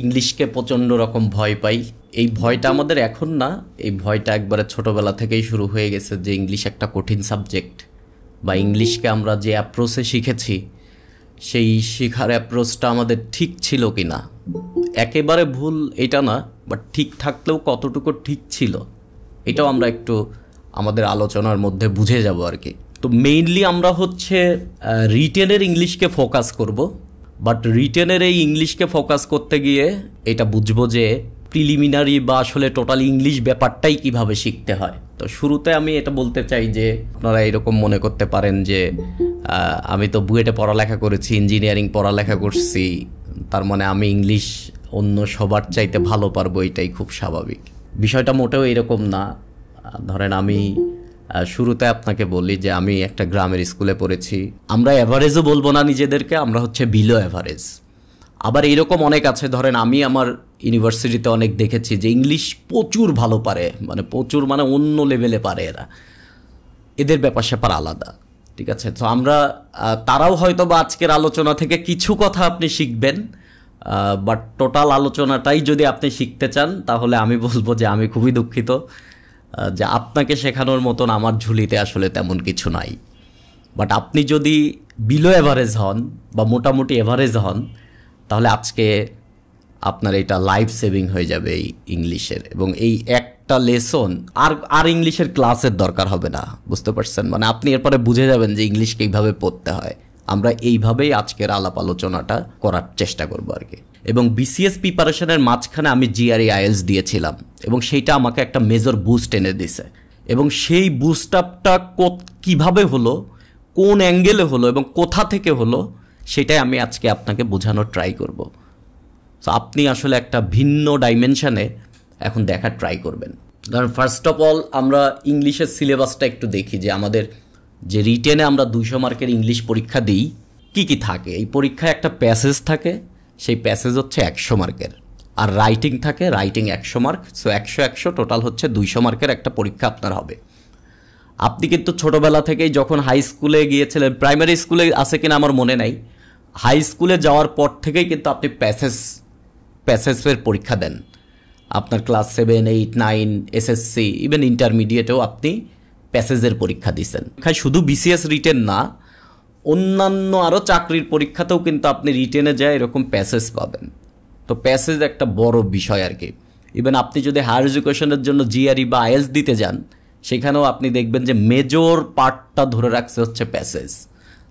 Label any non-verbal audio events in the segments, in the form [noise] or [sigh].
ইংলিশকে প্রচণ্ড রকম ভয় পাই এই ভয়টা আমাদের এখন না এই ভয়টা একবারে ছোটোবেলা থেকেই শুরু হয়ে গেছে যে ইংলিশ একটা কঠিন সাবজেক্ট বা ইংলিশকে আমরা যে অ্যাপ্রোচে শিখেছি সেই শেখার অ্যাপ্রোচটা আমাদের ঠিক ছিল কি না একেবারে ভুল এটা না বাট ঠিক থাকলেও কতটুকু ঠিক ছিল এটাও আমরা একটু আমাদের আলোচনার মধ্যে বুঝে যাব আর কি তো মেইনলি আমরা হচ্ছে রিটেনের ইংলিশকে ফোকাস করব বাট রিটেনের এই ইংলিশকে ফোকাস করতে গিয়ে এটা বুঝবো যে প্রিলিমিনারি বা আসলে টোটাল ইংলিশ ব্যাপারটাই কিভাবে শিখতে হয় তো শুরুতে আমি এটা বলতে চাই যে আপনারা এরকম মনে করতে পারেন যে আমি তো বুয়েটে পড়ালেখা করেছি ইঞ্জিনিয়ারিং পড়ালেখা করছি তার মানে আমি ইংলিশ অন্য সবার চাইতে ভালো পারবো এটাই খুব স্বাভাবিক বিষয়টা মোটেও এরকম না ধরেন আমি শুরুতে আপনাকে বলি যে আমি একটা গ্রামের স্কুলে পড়েছি আমরা অ্যাভারেজও বলবো না নিজেদেরকে আমরা হচ্ছে বিলো অ্যাভারেজ আবার এরকম অনেক আছে ধরেন আমি আমার ইউনিভার্সিটিতে অনেক দেখেছি যে ইংলিশ প্রচুর ভালো পারে মানে প্রচুর মানে অন্য লেভেলে পারে এরা এদের ব্যাপার স্যাপার আলাদা ঠিক আছে তো আমরা তারাও হয়তো বা আজকের আলোচনা থেকে কিছু কথা আপনি শিখবেন বাট টোটাল আলোচনাটাই যদি আপনি শিখতে চান তাহলে আমি বলবো যে আমি খুবই দুঃখিত যে আপনাকে শেখানোর মতন আমার ঝুলিতে আসলে তেমন কিছু নাই বাট আপনি যদি বিলো এভারেজ হন বা মোটামুটি এভারেজ হন তাহলে আজকে আপনার এটা লাইফ সেভিং হয়ে যাবে এই ইংলিশের এবং এই একটা লেসন আর আর ইংলিশের ক্লাসের দরকার হবে না বুঝতে পারছেন মানে আপনি এরপরে বুঝে যাবেন যে ইংলিশকে এইভাবে পড়তে হয় আমরা এইভাবেই আজকের আলাপ আলোচনাটা করার চেষ্টা করবো আর কি এবং বিসিএস প্রিপারেশনের মাঝখানে আমি জিআরই আইএলস e দিয়েছিলাম এবং সেইটা আমাকে একটা মেজর বুস্ট এনে দিছে এবং সেই বুস্ট আপটা কীভাবে হলো কোন অ্যাঙ্গেলে হলো এবং কোথা থেকে হলো সেটাই আমি আজকে আপনাকে বোঝানোর ট্রাই করব সো আপনি আসলে একটা ভিন্ন ডাইমেনশানে এখন দেখার ট্রাই করবেন কারণ ফার্স্ট অফ অল আমরা ইংলিশের সিলেবাসটা একটু দেখি যে আমাদের যে রিটেনে আমরা দুইশো মার্কের ইংলিশ পরীক্ষা দিই কি কি থাকে এই পরীক্ষায় একটা প্যাসেজ থাকে সেই প্যাসেজ হচ্ছে একশো মার্কের আর রাইটিং থাকে রাইটিং একশো মার্ক সো একশো একশো টোটাল হচ্ছে দুইশো মার্কের একটা পরীক্ষা আপনার হবে আপনি কিন্তু ছোটোবেলা থেকেই যখন হাই স্কুলে গিয়েছিলেন প্রাইমারি স্কুলে আছে কিনা আমার মনে নাই হাই স্কুলে যাওয়ার পর থেকেই কিন্তু আপনি প্যাসেজ প্যাসেজের পরীক্ষা দেন আপনার class seven eight nine SSC even ইন্টারমিডিয়েটেও আপনি প্যাসেজের পরীক্ষা দিচ্ছেন শুধু বিসিএস রিটেন না অন্যান্য আরও চাকরির পরীক্ষাতেও কিন্তু আপনি রিটেনে যায় এরকম প্যাসেজ পাবেন তো প্যাসেজ একটা বড় বিষয় আর কি ইভেন আপনি যদি হায়ার এডুকেশনের জন্য জিআরই e বা আইএস দিতে যান সেখানেও আপনি দেখবেন যে মেজর পার্টটা ধরে রাখছে হচ্ছে প্যাসেজ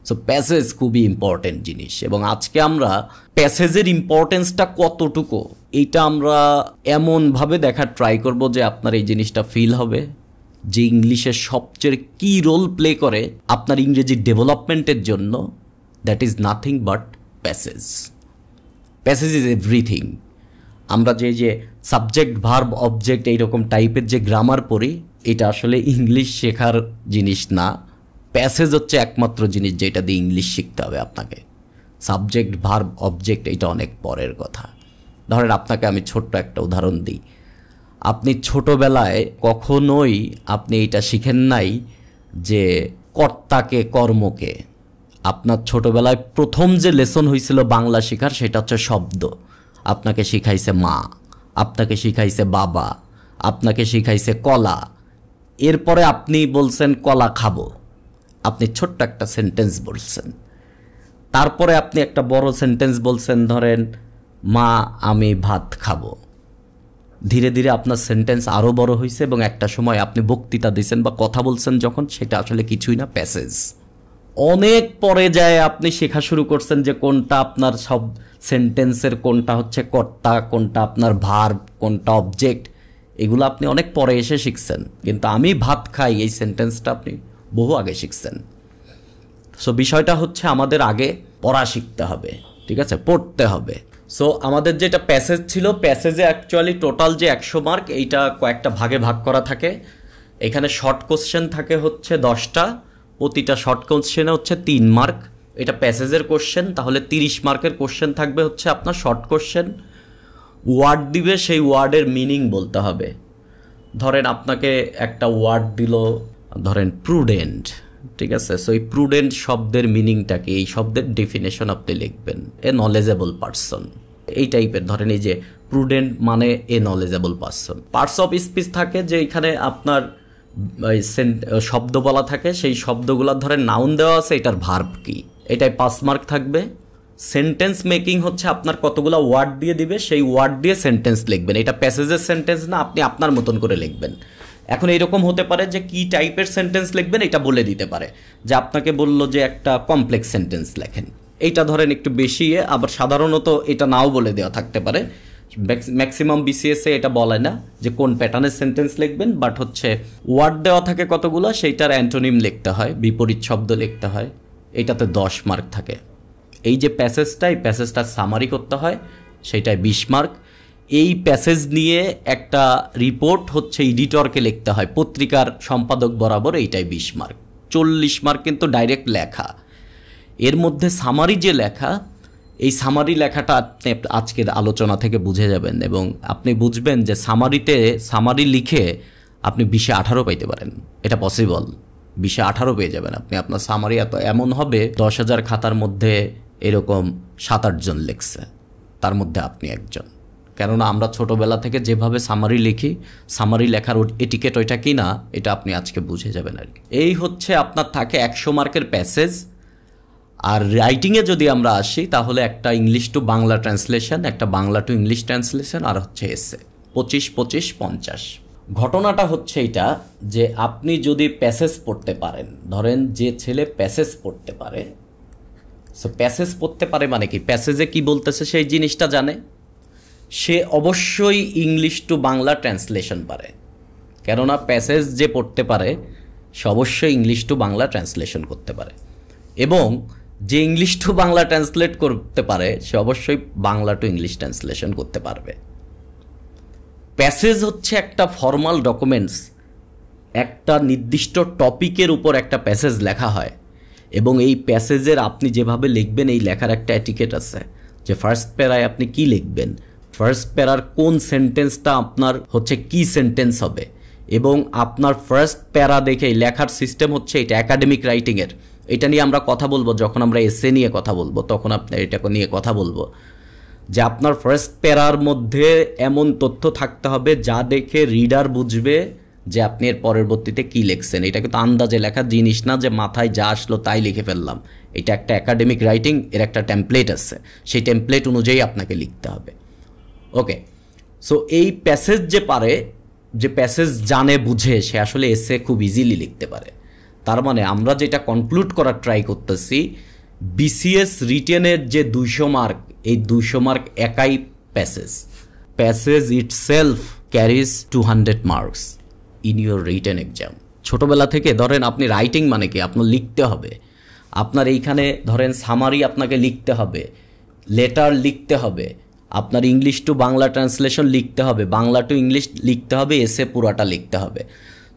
সো প্যাসেজ খুবই ইম্পর্টেন্ট জিনিস এবং আজকে আমরা প্যাসেজের ইম্পর্টেন্সটা কতটুকু এইটা আমরা এমনভাবে দেখার ট্রাই করব যে আপনার এই জিনিসটা ফিল হবে যে ইংলিশে সবচেয়ে কি রোল প্লে করে আপনার ইংরেজি ডেভেলপমেন্টের জন্য that is nothing but passage passage is everything আমরা যে যে সাবজেক্ট ভার্ব অবজেক্ট এইরকম টাইপের যে গ্রামার পড়ি এটা আসলে ইংলিশ শেখার জিনিস না প্যাসেজ হচ্ছে একমাত্র জিনিস যেটা দিয়ে ইংলিশ শিখতে হবে আপনাকে সাবজেক্ট ভার্ব অবজেক্ট এটা অনেক পরের কথা ধরেন আপনাকে আমি ছোট্ট একটা উদাহরণ দিই আপনি ছোটবেলায় কখনোই আপনি এটা শিখেন নাই যে কর্তাকে কর্মকে আপনার ছোটবেলায় প্রথম যে লেসন হয়েছিল বাংলা শেখার সেটা হচ্ছে শব্দ আপনাকে শিখাইছে মা আপনাকে শিখাইছে বাবা আপনাকে শিখাইছে কলা এরপরে আপনি বলছেন কলা খাবো আপনি ছোট্ট একটা সেন্টেন্স বলছেন তারপরে আপনি একটা বড় সেন্টেন্স বলছেন ধরেন মা আমি ভাত খাবো ধীরে ধীরে আপনার সেন্টেন্স আরও বড় হয়েছে এবং একটা সময় আপনি বক্তৃতা দিয়েছেন বা কথা বলছেন যখন সেটা আসলে কিছুই না প্যাসেজ অনেক পরে যায় আপনি শেখা শুরু করছেন যে কোনটা আপনার সব সেন্টেন্সের কোনটা হচ্ছে কর্তা কোনটা আপনার ভার কোনটা অবজেক্ট এগুলো আপনি অনেক পরে এসে শিখছেন কিন্তু আমি ভাত খাই এই সেন্টেন্সটা আপনি বহু আগে শিখছেন সো বিষয়টা হচ্ছে আমাদের আগে পড়া শিখতে হবে ঠিক আছে পড়তে হবে সো আমাদের যেটা প্যাসেজ ছিল প্যাসেজে অ্যাকচুয়ালি টোটাল যে একশো মার্ক এইটা কয়েকটা ভাগে ভাগ করা থাকে এখানে শর্ট কোশ্চেন থাকে হচ্ছে দশটা প্রতিটা শর্ট কোশ্চেনে হচ্ছে তিন মার্ক এটা প্যাসেজের কোশ্চেন তাহলে তিরিশ মার্কের কোশ্চেন থাকবে হচ্ছে আপনার শর্ট কোশ্চেন ওয়ার্ড দিবে সেই ওয়ার্ডের মিনিং বলতে হবে ধরেন আপনাকে একটা ওয়ার্ড দিল ধরেন প্রুডেন্ট ঠিক আছে সো এই প্রুডেন্ট শব্দের মিনিংটাকে এই শব্দের ডেফিনেশন আপনি লিখবেন এ নলেজেবল পার্সন এই টাইপের ধরেন এই যে প্রুডেন্ট মানে a knowledgeable person parts of speech থাকে যে এখানে আপনার শব্দ বলা থাকে সেই শব্দগুলোর ধরেন নাউন দেওয়া আছে এটার ভার্ব কি এটাই পাস মার্ক থাকবে সেন্টেন্স মেকিং হচ্ছে আপনার কতগুলো ওয়ার্ড দিয়ে দিবে সেই ওয়ার্ড দিয়ে সেন্টেন্স লিখবেন এটা প্যাসেজের সেন্টেন্স না আপনি আপনার মতন করে লিখবেন এখন এরকম হতে পারে যে কি টাইপের সেন্টেন্স লিখবেন এটা বলে দিতে পারে যে আপনাকে বলল যে একটা কমপ্লেক্স সেন্টেন্স লেখেন এইটা ধরেন একটু বেশি আবার সাধারণত এটা নাও বলে দেওয়া থাকতে পারে ম্যাক্সিমাম বিসিএসে এটা বলে না যে কোন প্যাটার্নের সেন্টেন্স লিখবেন বাট হচ্ছে ওয়ার্ড দেওয়া থাকে কতগুলো সেইটার অ্যান্টোনিম লিখতে হয় বিপরীত শব্দ লিখতে হয় এটাতে দশ মার্ক থাকে এই যে প্যাসেজটা এই প্যাসেজটার সামারি করতে হয় সেইটায় বিশ মার্ক এই প্যাসেজ নিয়ে একটা রিপোর্ট হচ্ছে ইডিটরকে লিখতে হয় পত্রিকার সম্পাদক বরাবর এইটাই বিশ মার্ক চল্লিশ মার্ক কিন্তু ডাইরেক্ট লেখা এর মধ্যে সামারি যে লেখা এই সামারি লেখাটা আপনি আজকের আলোচনা থেকে বুঝে যাবেন এবং আপনি বুঝবেন যে সামারিতে সামারি লিখে আপনি বিশে আঠারো পাইতে পারেন এটা পসিবল বিশে আঠারো পেয়ে যাবেন আপনি আপনার সামারি এত এমন হবে দশ হাজার খাতার মধ্যে এরকম সাত আটজন লিখছে তার মধ্যে আপনি একজন কেননা আমরা ছোটোবেলা থেকে যেভাবে সামারি লিখি সামারি লেখার এটিকেট ওইটা কি না এটা আপনি আজকে বুঝে যাবেন আর কি এই হচ্ছে আপনার থাকে একশো মার্কের প্যাসেজ আর রাইটিংয়ে যদি আমরা আসি তাহলে একটা ইংলিশ টু বাংলা ট্রান্সলেশন একটা বাংলা টু ইংলিশ ট্রান্সলেশন আর হচ্ছে এসে পঁচিশ পঁচিশ পঞ্চাশ ঘটনাটা হচ্ছে এটা যে আপনি যদি প্যাসেজ পড়তে পারেন ধরেন যে ছেলে প্যাসেজ পড়তে পারে সো প্যাসেজ পড়তে পারে মানে কি প্যাসেজে কি বলতেছে সেই জিনিসটা জানে সে অবশ্যই ইংলিশ টু বাংলা ট্রান্সলেশন পারে কেননা প্যাসেজ যে পড়তে পারে সে অবশ্যই ইংলিশ টু বাংলা ট্রান্সলেশন করতে পারে এবং যে ইংলিশ টু বাংলা ট্রান্সলেট করতে পারে সে অবশ্যই বাংলা টু ইংলিশ ট্রান্সলেশন করতে পারবে প্যাসেজ হচ্ছে একটা ফর্মাল ডকুমেন্টস একটা নির্দিষ্ট টপিকের উপর একটা প্যাসেজ লেখা হয় এবং এই প্যাসেজের আপনি যেভাবে লিখবেন এই লেখার একটা অ্যাটিকেট আছে যে ফার্স্ট প্যারায় আপনি কি লিখবেন ফার্স্ট প্যারার কোন সেন্টেন্সটা আপনার হচ্ছে কি সেন্টেন্স হবে এবং আপনার ফার্স্ট প্যারা দেখে লেখার সিস্টেম হচ্ছে এটা একাডেমিক রাইটিংয়ের এটা নিয়ে আমরা কথা বলবো যখন আমরা এসে নিয়ে কথা বলবো তখন আপনার এটা নিয়ে কথা বলবো যে আপনার ফার্স্ট প্যারার মধ্যে এমন তথ্য থাকতে হবে যা দেখে রিডার বুঝবে যে আপনি এর পরবর্তীতে কী লিখছেন এটা কিন্তু আন্দাজে লেখা জিনিস না যে মাথায় যা আসলো তাই লিখে ফেললাম এটা একটা একাডেমিক রাইটিং এর একটা টেমপ্লেট আছে সেই টেমপ্লেট অনুযায়ী আপনাকে লিখতে হবে ওকে সো এই প্যাসেজ যে পারে যে প্যাসেজ জানে বুঝে সে আসলে এসে খুব ইজিলি লিখতে পারে তার মানে আমরা যেটা কনক্লুড করার ট্রাই করতেছি বিসিএস রিটেনের যে দুইশো মার্ক এই দুইশো মার্ক একাই passage passage itself carries two hundred marks in your written exam ছোটোবেলা থেকে ধরেন আপনি রাইটিং মানে কি আপনার লিখতে হবে আপনার এইখানে ধরেন সামারি আপনাকে লিখতে হবে লেটার লিখতে হবে আপনার ইংলিশ টু বাংলা ট্রান্সলেশন লিখতে হবে বাংলা টু ইংলিশ লিখতে হবে এসে পুরাটা লিখতে হবে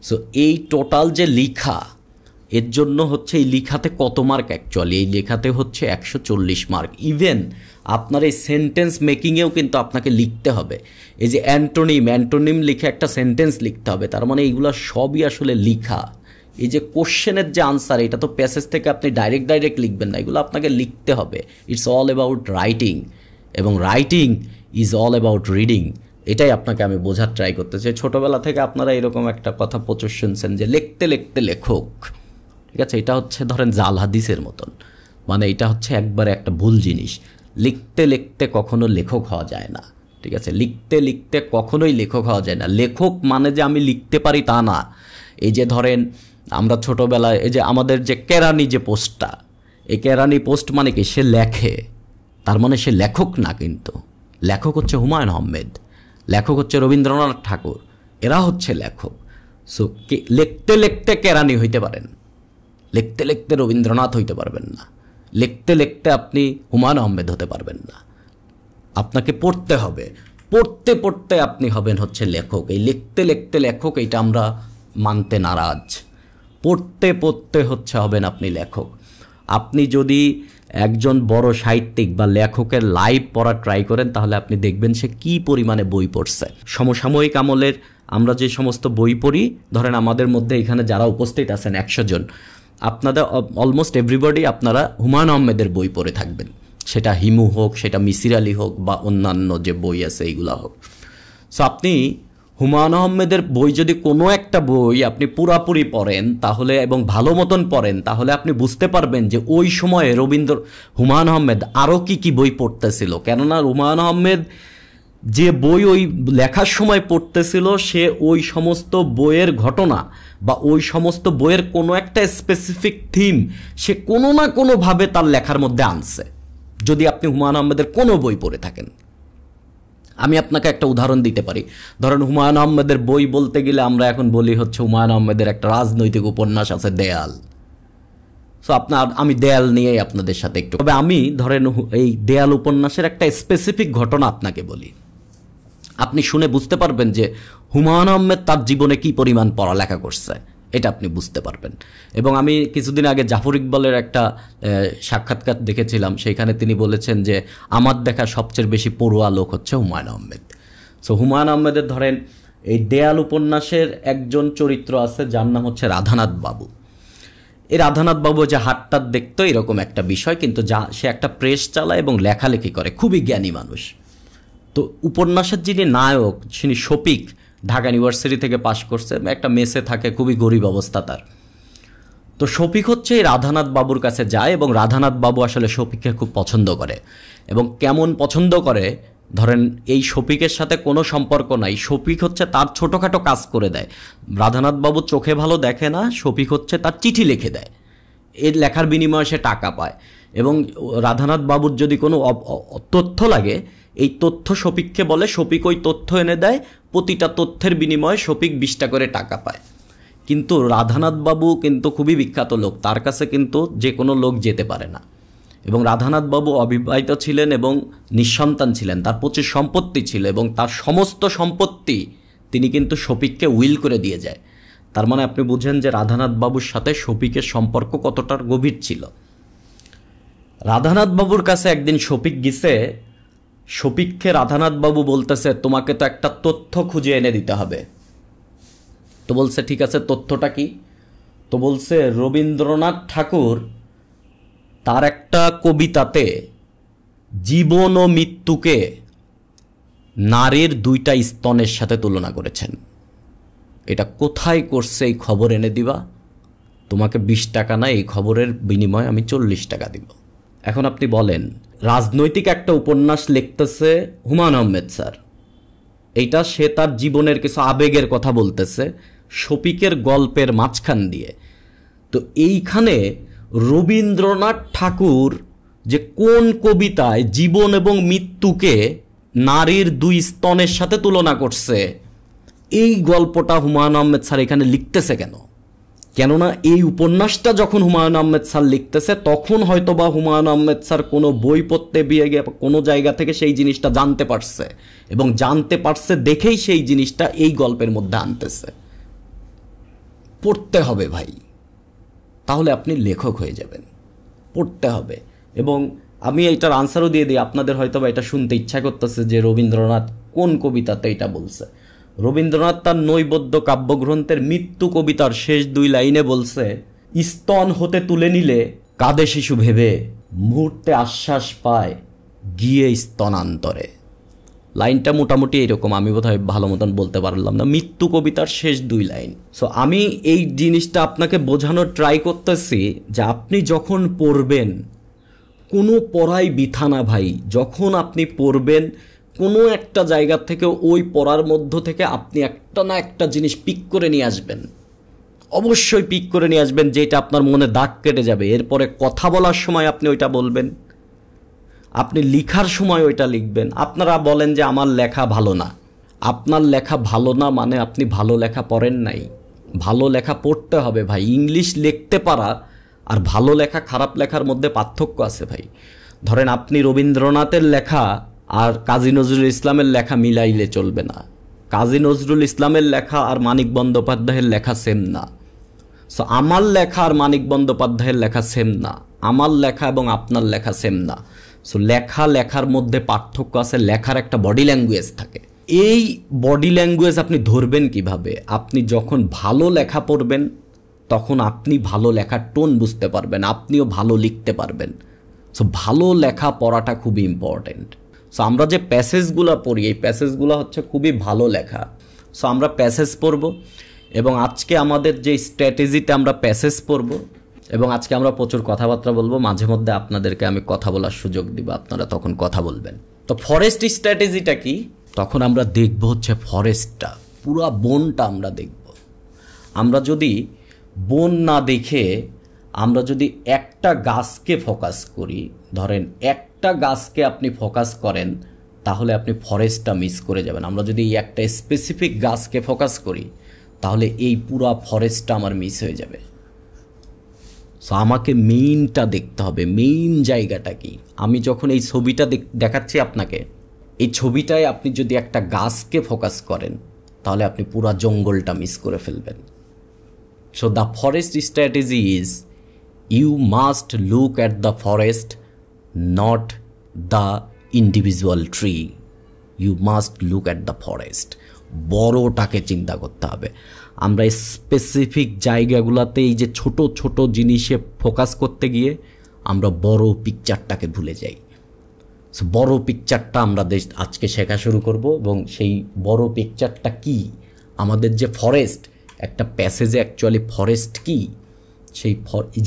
সো এই টোটাল যে লিখা এর জন্য হচ্ছে এই লিখাতে কত মার্ক অ্যাকচুয়ালি এই লেখাতে হচ্ছে একশো চল্লিশ মার্ক ইভেন আপনার এই সেন্টেন্স মেকিংয়েও কিন্তু আপনাকে লিখতে হবে এই যে অ্যান্টোনিম অ্যান্টোনিম লিখে একটা সেন্টেন্স লিখতে হবে তার মানে এইগুলো সবই আসলে লিখা এই যে কোশ্চেনের যে আনসার এটা তো প্যাসেজ থেকে আপনি ডাইরেক্ট ডাইরেক্ট লিখবেন না এগুলো আপনাকে লিখতে হবে ইটস অল অ্যাবাউট রাইটিং এবং writing is all about reading এটাই আপনাকে আমি বোঝার ট্রাই করতে চাই ছোটোবেলা থেকে আপনারা এরকম একটা কথা প্রচুর শুনছেন যে লিখতে লিখতে লেখক ঠিক আছে এটা হচ্ছে ধরেন জাল হাদিসের মতন মানে এটা হচ্ছে একবারে একটা ভুল জিনিস লিখতে লিখতে কখনো লেখক হওয়া যায় না ঠিক আছে লিখতে লিখতে কখনোই লেখক হওয়া যায় না লেখক মানে যে আমি লিখতে পারি তা না এই যে ধরেন আমরা ছোটোবেলায় এই যে আমাদের যে কেরানি যে পোস্টটা এই কেরানি পোস্ট মানে কি সে লেখে তার মানে সে লেখক না কিন্তু লেখক হচ্ছে হুমায়ুন আহমেদ লেখক হচ্ছে রবীন্দ্রনাথ ঠাকুর এরা হচ্ছে লেখক সো লিখতে লিখতে কেরানি হইতে পারেন লিখতে লিখতে রবীন্দ্রনাথ হইতে পারবেন না লিখতে লিখতে আপনি হুমায়ুন আহমেদ হতে পারবেন না আপনাকে পড়তে হবে পড়তে পড়তে আপনি হবেন হচ্ছে লেখক এই লিখতে লিখতে লেখক এইটা আমরা মানতে নারাজ পড়তে পড়তে হচ্ছে হবেন আপনি লেখক আপনি যদি একজন বড় সাহিত্যিক বা লেখকের লাইভ পড়া ট্রাই করেন তাহলে আপনি দেখবেন সে কি পরিমাণে বই পড়ছে সমসাময়িক আমলের আমরা যে সমস্ত বই পড়ি ধরেন আমাদের মধ্যে এখানে যারা উপস্থিত আছেন একশো জন আপনাদের অলমোস্ট এভরিবডি আপনারা হুমায়ুন আহমেদের বই পড়ে থাকবেন সেটা হিমু হোক সেটা মিসির আলী হোক বা অন্যান্য যে বই আছে এইগুলা হোক সো আপনি হুমায়ুন আহমেদের বই যদি কোনো একটা বই আপনি পুরাপুরি পড়েন তাহলে এবং ভালো মতন পড়েন তাহলে আপনি বুঝতে পারবেন যে ওই সময়ে রবীন্দ্র হুমায়ুন আহমেদ আরও কী কী বই পড়তেছিল কেননা হুমায়ুন আহমেদ যে বই ওই লেখার সময় পড়তেছিল সে ওই সমস্ত বইয়ের ঘটনা বা ওই সমস্ত বইয়ের কোনো একটা স্পেসিফিক থিম সে কোনো না কোনোভাবে তার লেখার মধ্যে আনছে যদি আপনি হুমায়ুন আহমেদের কোনো বই পড়ে থাকেন আমি আপনাকে একটা উদাহরণ দিতে পারি ধরেন হুমায়ুন আহমেদের বই বলতে গেলে আমরা এখন বলি হচ্ছে হুমায়ুন আহমেদের একটা রাজনৈতিক উপন্যাস আছে দেয়াল সো আপনার আমি দেয়াল নিয়েই আপনাদের সাথে একটু তবে আমি ধরেন এই দেয়াল উপন্যাসের একটা স্পেসিফিক ঘটনা আপনাকে বলি আপনি শুনে বুঝতে পারবেন যে হুমায়ুন আহমেদ তার জীবনে কী পরিমাণ পড়ালেখা করছে এটা আপনি বুঝতে পারবেন এবং আমি কিছুদিন আগে জাফর ইকবালের একটা সাক্ষাৎকার দেখেছিলাম সেইখানে তিনি বলেছেন যে আমার দেখা সবচেয়ে বেশি পড়ুয়া লোক হচ্ছে হুমায়ুন আহমেদ সো হুমায়ুন আহমেদের ধরেন এই দেয়াল উপন্যাসের একজন চরিত্র আছে যার নাম হচ্ছে রাধানাথ বাবু এই রাধানাথ বাবু যে হাটটা দেখতো এরকম একটা বিষয় কিন্তু যা সে একটা প্রেস চালায় এবং লেখালেখি করে খুবই জ্ঞানী মানুষ তো উপন্যাসের যিনি নায়ক যিনি শফিক ঢাকা ইউনিভার্সিটি থেকে পাশ করছে একটা মেসে থাকে খুবই গরিব অবস্থা তার তো শফিক হচ্ছে এই রাধানাথ বাবুর কাছে যায় এবং রাধানাথ বাবু আসলে শফিককে খুব পছন্দ করে এবং কেমন পছন্দ করে ধরেন এই শফিকের সাথে কোনো সম্পর্ক নাই শফিক হচ্ছে তার ছোটোখাটো কাজ করে দেয় রাধানাথ বাবু চোখে ভালো দেখে না শফিক হচ্ছে তার চিঠি লিখে দেয় এর লেখার বিনিময়ে সে টাকা পায় এবং রাধানাথ বাবুর যদি কোনো তথ্য লাগে এই তথ্য শফিককে বলে শফিক ওই তথ্য এনে দেয় প্রতিটা তথ্যের বিনিময়ে শফিক বিশটা করে টাকা পায় কিন্তু রাধানাথবাবু কিন্তু খুবই বিখ্যাত লোক তার কাছে কিন্তু যে কোনো লোক যেতে পারে না এবং রাধানাথবাবু অবিবাহিত ছিলেন এবং নিঃসন্তান ছিলেন তার প্রচুর সম্পত্তি ছিল এবং তার সমস্ত সম্পত্তি তিনি কিন্তু শফিককে উইল করে দিয়ে যায় তার মানে আপনি বুঝেন যে রাধানাথবাবুর সাথে শফিকের সম্পর্ক কতটার গভীর ছিল রাধানাথবাবুর কাছে একদিন শফিক গিসে সপিক্ষে রাধানাথবাবু বলতেছে তোমাকে তো একটা তথ্য খুঁজে এনে দিতে হবে তো বলছে ঠিক আছে তথ্যটা কি তো বলছে রবীন্দ্রনাথ ঠাকুর তার একটা কবিতাতে জীবন ও মৃত্যুকে নারীর দুইটা স্তনের সাথে তুলনা করেছেন এটা কোথায় করছে এই খবর এনে দিবা তোমাকে বিশ টাকা না এই খবরের বিনিময়ে আমি চল্লিশ টাকা দিব এখন আপনি বলেন রাজনৈতিক একটা উপন্যাস লিখতেছে হুমায়ুন আহমেদ স্যার এইটা সে তার জীবনের কিছু আবেগের কথা বলতেছে শফিকের গল্পের মাঝখান দিয়ে তো এইখানে রবীন্দ্রনাথ ঠাকুর যে কোন কবিতায় জীবন এবং মৃত্যুকে নারীর দুই স্তনের সাথে তুলনা করছে এই গল্পটা হুমায়ুন আহমেদ স্যার এখানে লিখতেছে কেন কেননা এই উপন্যাসটা যখন হুমায়ুন আহমেদ স্যার লিখতেছে তখন হয়তো বা হুমায়ুন আহমেদ স্যার কোনো বই পড়তে বিয়ে গিয়ে কোনো জায়গা থেকে সেই জিনিসটা জানতে পারছে এবং জানতে পারছে দেখেই সেই জিনিসটা এই গল্পের মধ্যে আনতেছে পড়তে হবে ভাই তাহলে আপনি লেখক হয়ে যাবেন পড়তে হবে এবং আমি এটার আনসারও দিয়ে দিই আপনাদের হয়তো বা এটা শুনতে ইচ্ছা করতেছে যে রবীন্দ্রনাথ কোন কবিতাতে এটা বলছে রবীন্দ্রনাথ তার নৈবদ্য কাব্যগ্রন্থের মৃত্যু কবিতার শেষ দুই লাইনে বলছে স্তন হতে তুলে নিলে কাদে শিশু ভেবে মুহূর্তে আশ্বাস পায় গিয়ে স্তনান্তরে লাইনটা মোটামুটি এরকম আমি বোধহয় ভালো মতন বলতে পারলাম না মৃত্যু কবিতার শেষ দুই লাইন সো আমি এই জিনিসটা আপনাকে বোঝানোর ট্রাই করতেছি যে আপনি যখন পড়বেন কোনো পড়াই বিথা না ভাই যখন আপনি পড়বেন কোনো একটা জায়গা থেকে ওই পড়ার মধ্য থেকে আপনি একটা না একটা জিনিস পিক করে নিয়ে আসবেন অবশ্যই পিক করে নিয়ে আসবেন যেটা আপনার মনে দাগ কেটে যাবে এরপরে কথা বলার সময় আপনি ওইটা বলবেন আপনি লিখার সময় ওইটা লিখবেন আপনারা বলেন যে আমার লেখা ভালো না আপনার লেখা ভালো না মানে আপনি ভালো লেখা পড়েন নাই ভালো লেখা পড়তে হবে ভাই ইংলিশ লিখতে পারা আর ভালো লেখা খারাপ লেখার মধ্যে পার্থক্য আছে ভাই ধরেন আপনি রবীন্দ্রনাথের লেখা আর কাজী নজরুল ইসলামের লেখা মিলাইলে চলবে না কাজী নজরুল ইসলামের লেখা আর মানিক বন্দ্যোপাধ্যায়ের লেখা সেম না সো আমার লেখা আর মানিক বন্দ্যোপাধ্যায়ের লেখা সেম না আমার লেখা এবং আপনার লেখা সেম না সো লেখা লেখার মধ্যে পার্থক্য আছে লেখার একটা বডি ল্যাঙ্গুয়েজ থাকে এই বডি ল্যাঙ্গুয়েজ আপনি ধরবেন কিভাবে আপনি যখন ভালো লেখা পড়বেন তখন আপনি ভালো লেখার টোন বুঝতে পারবেন আপনিও ভালো লিখতে পারবেন সো ভালো লেখা পড়াটা খুবই ইম্পর্ট্যান্ট সো আমরা যে প্যাসেজগুলো পড়ি এই প্যাসেজগুলো হচ্ছে খুবই ভালো লেখা সো আমরা প্যাসেজ পড়ব এবং আজকে আমাদের যে স্ট্র্যাটেজিতে আমরা প্যাসেজ পড়ব এবং আজকে আমরা প্রচুর কথাবার্তা বলবো মাঝে মধ্যে আপনাদেরকে আমি কথা বলার সুযোগ দিব আপনারা তখন কথা বলবেন তো ফরেস্ট স্ট্র্যাটেজিটা কি তখন আমরা দেখব হচ্ছে ফরেস্টটা পুরো বনটা আমরা দেখব আমরা যদি বন না দেখে আমরা যদি একটা গাছকে ফোকাস করি ধরেন এক একটা গাছকে আপনি ফোকাস করেন তাহলে আপনি ফরেস্টটা মিস করে যাবেন আমরা যদি এই একটা স্পেসিফিক গাছকে ফোকাস করি তাহলে এই পুরা ফরেস্টটা আমার মিস হয়ে যাবে সো আমাকে মেইনটা দেখতে হবে মেইন জায়গাটা কি আমি যখন এই ছবিটা দেখাচ্ছি আপনাকে এই ছবিটায় আপনি যদি একটা গাছকে ফোকাস করেন তাহলে আপনি পুরা জঙ্গলটা মিস করে ফেলবেন so the forest strategy is you must look at the forest not the individual tree you must look at the forest বড়টাকে চিন্তা করতে হবে আমরা স্পেসিফিক জায়গাগুলোতে এই যে ছোট ছোট জিনিসে ফোকাস করতে গিয়ে আমরা বড় পিকচারটাকে ভুলে যাই সো বড় পিকচারটা আমরা দেশ আজকে শেখা শুরু করব এবং সেই বড় পিকচারটা কি আমাদের যে ফরেস্ট একটা প্যাসেজে অ্যাকচুয়ালি ফরেস্ট কি সেই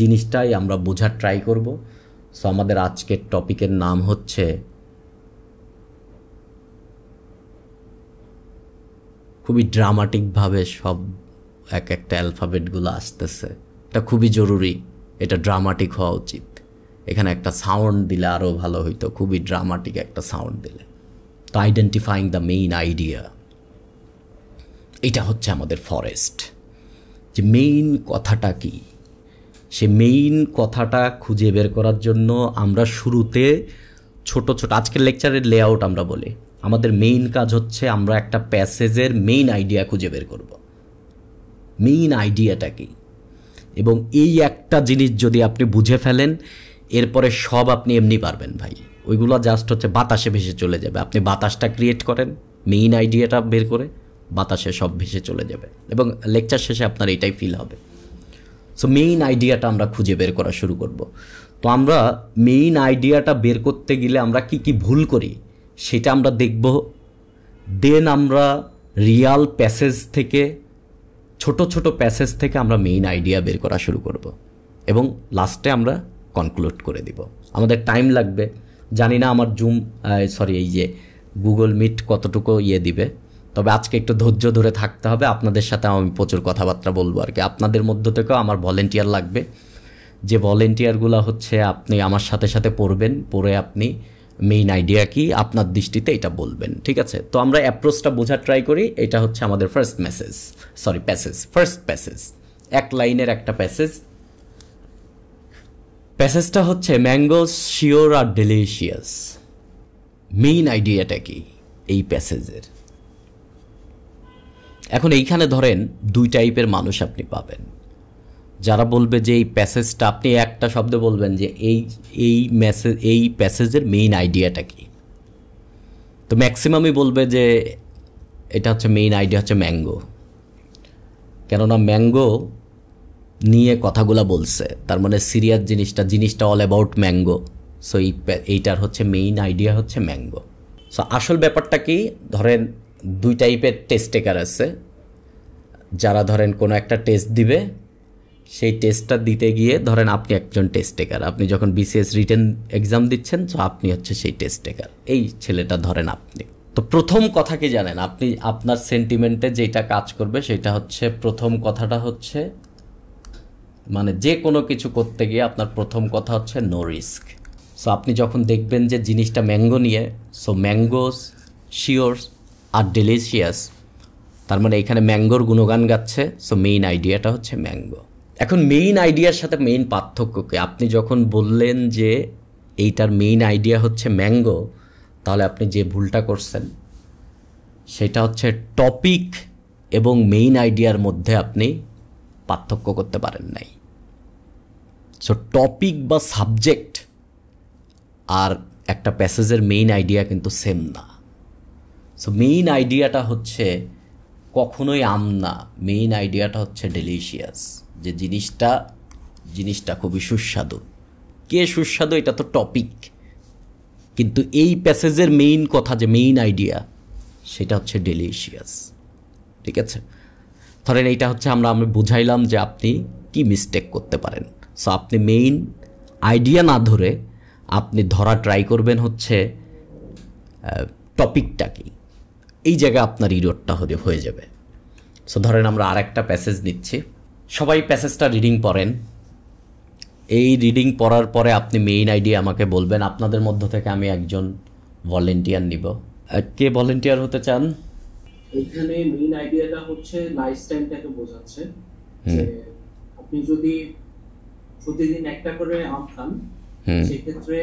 জিনিসটাই আমরা বোঝার ট্রাই করব সো আমাদের আজকের টপিকের নাম হচ্ছে খুবই ড্রামাটিকভাবে সব এক একটা অ্যালফাবেটগুলো আসতেছে এটা খুবই জরুরি এটা ড্রামাটিক হওয়া উচিত এখানে একটা সাউন্ড দিলে আরও ভালো হইতো খুবই ড্রামাটিক একটা সাউন্ড দিলে তো আইডেন্টিফাইং দ্য মেইন আইডিয়া এটা হচ্ছে আমাদের ফরেস্ট যে মেইন কথাটা কী সে মেইন কথাটা খুঁজে বের করার জন্য আমরা শুরুতে ছোট ছোট আজকের লেকচারের লেআউট আমরা বলি আমাদের মেইন কাজ হচ্ছে আমরা একটা প্যাসেজের মেইন আইডিয়া খুঁজে বের করব মেইন আইডিয়াটা কি এবং এই একটা জিনিস যদি আপনি বুঝে ফেলেন এরপরে সব আপনি এমনি পারবেন ভাই ওইগুলো জাস্ট হচ্ছে বাতাসে ভেসে চলে যাবে আপনি বাতাসটা ক্রিয়েট করেন মেইন আইডিয়াটা বের করে বাতাসে সব ভেসে চলে যাবে এবং লেকচার শেষে আপনার এটাই ফিল হবে সো মেইন আইডিয়াটা আমরা খুঁজে বের করা শুরু করব তো আমরা মেইন আইডিয়াটা বের করতে গেলে আমরা কি কি ভুল করি সেটা আমরা দেখব দেন আমরা রিয়াল প্যাসেজ থেকে ছোট ছোট প্যাসেজ থেকে আমরা মেইন আইডিয়া বের করা শুরু করব এবং লাস্টে আমরা কনক্লুড করে দিব আমাদের টাইম লাগবে জানি না আমার জুম সরি এই যে গুগল মিট কতটুকু ইয়ে দিবে তবে আজকে একটু ধৈর্য ধরে থাকতে হবে আপনাদের সাথে আমি প্রচুর কথাবার্তা বলবো আর কি আপনাদের মধ্য থেকেও আমার ভলেন্টিয়ার লাগবে যে ভলেন্টিয়ারগুলো হচ্ছে আপনি আমার সাথে সাথে পড়বেন পড়ে আপনি মেইন আইডিয়া কি আপনার দৃষ্টিতে এটা বলবেন ঠিক আছে তো আমরা অ্যাপ্রোচটা বোঝার ট্রাই করি এটা হচ্ছে আমাদের first message sorry passage first passage এক লাইনের একটা প্যাসেজ প্যাসেজটা হচ্ছে mangoes sure are delicious main আইডিয়াটা কি এই প্যাসেজের এখন এইখানে ধরেন দুই টাইপের মানুষ আপনি পাবেন যারা বলবে যে এই প্যাসেজটা আপনি একটা শব্দে বলবেন যে এই এই মেসেজ এই প্যাসেজের মেইন আইডিয়াটা কি তো ম্যাক্সিমামই বলবে যে এটা হচ্ছে মেইন আইডিয়া হচ্ছে ম্যাঙ্গো কেননা ম্যাঙ্গো নিয়ে কথাগুলা বলছে তার মানে সিরিয়াস জিনিসটা জিনিসটা অল অ্যাবাউট ম্যাঙ্গো সো এইটার হচ্ছে মেইন আইডিয়া হচ্ছে ম্যাঙ্গো সো আসল ব্যাপারটা কি ধরেন দুই টাইপের টেস্ট টেকার আছে যারা ধরেন কোনো একটা টেস্ট দিবে সেই টেস্টটা দিতে গিয়ে ধরেন আপনি একজন টেস্ট টেকার আপনি যখন বিসিএস রিটার্ন এক্সাম দিচ্ছেন তো আপনি হচ্ছে সেই টেস্ট টেকার এই ছেলেটা ধরেন আপনি তো প্রথম কথা কি জানেন আপনি আপনার সেন্টিমেন্টে যেটা কাজ করবে সেটা হচ্ছে প্রথম কথাটা হচ্ছে মানে যে কোনো কিছু করতে গিয়ে আপনার প্রথম কথা হচ্ছে নো রিস্ক সো আপনি যখন দেখবেন যে জিনিসটা ম্যাঙ্গো নিয়ে so mangoes sure's are delicious তার মানে এখানে ম্যাঙ্গোর গুণগান গাচ্ছে সো মেইন আইডিয়াটা হচ্ছে ম্যাঙ্গো এখন মেইন আইডিয়ার সাথে মেইন পার্থক্যকে আপনি যখন বললেন যে এইটার মেইন আইডিয়া হচ্ছে ম্যাঙ্গো তাহলে আপনি যে ভুলটা করছেন সেটা হচ্ছে টপিক এবং মেইন আইডিয়ার মধ্যে আপনি পার্থক্য করতে পারেন নাই সো টপিক বা সাবজেক্ট আর একটা প্যাসেজের মেইন আইডিয়া কিন্তু সেম না সো মেইন আইডিয়াটা হচ্ছে কখনোই আম না মেইন আইডিয়াটা হচ্ছে ডেলিশিয়াস যে জিনিসটা জিনিসটা খুবই সুস্বাদু কে সুস্বাদু এটা তো টপিক কিন্তু এই প্যাসেজের মেইন কথা যে মেইন আইডিয়া সেটা হচ্ছে ডেলিশিয়াস ঠিক আছে ধরেন এইটা হচ্ছে আমরা আমি বুঝাইলাম যে আপনি কি মিস্টেক করতে পারেন সো আপনি মেইন আইডিয়া না ধরে আপনি ধরা ট্রাই করবেন হচ্ছে টপিকটা এই জায়গায় আপনার ইরোডটা হতে হয়ে যাবে সো ধরেন আমরা আর একটা প্যাসেজ নিচ্ছি সবাই প্যাসেজটা রিডিং পড়েন এই রিডিং পড়ার পরে আপনি মেইন আইডিয়া আমাকে বলবেন আপনাদের মধ্য থেকে আমি একজন ভলেন্টিয়ার নিব কে ভলেন্টিয়ার হতে চান এখানে মেইন আইডিয়াটা হচ্ছে লাইফস্টাইলটাকে বোঝাচ্ছে আপনি যদি প্রতিদিন একটা করে আম খান সেক্ষেত্রে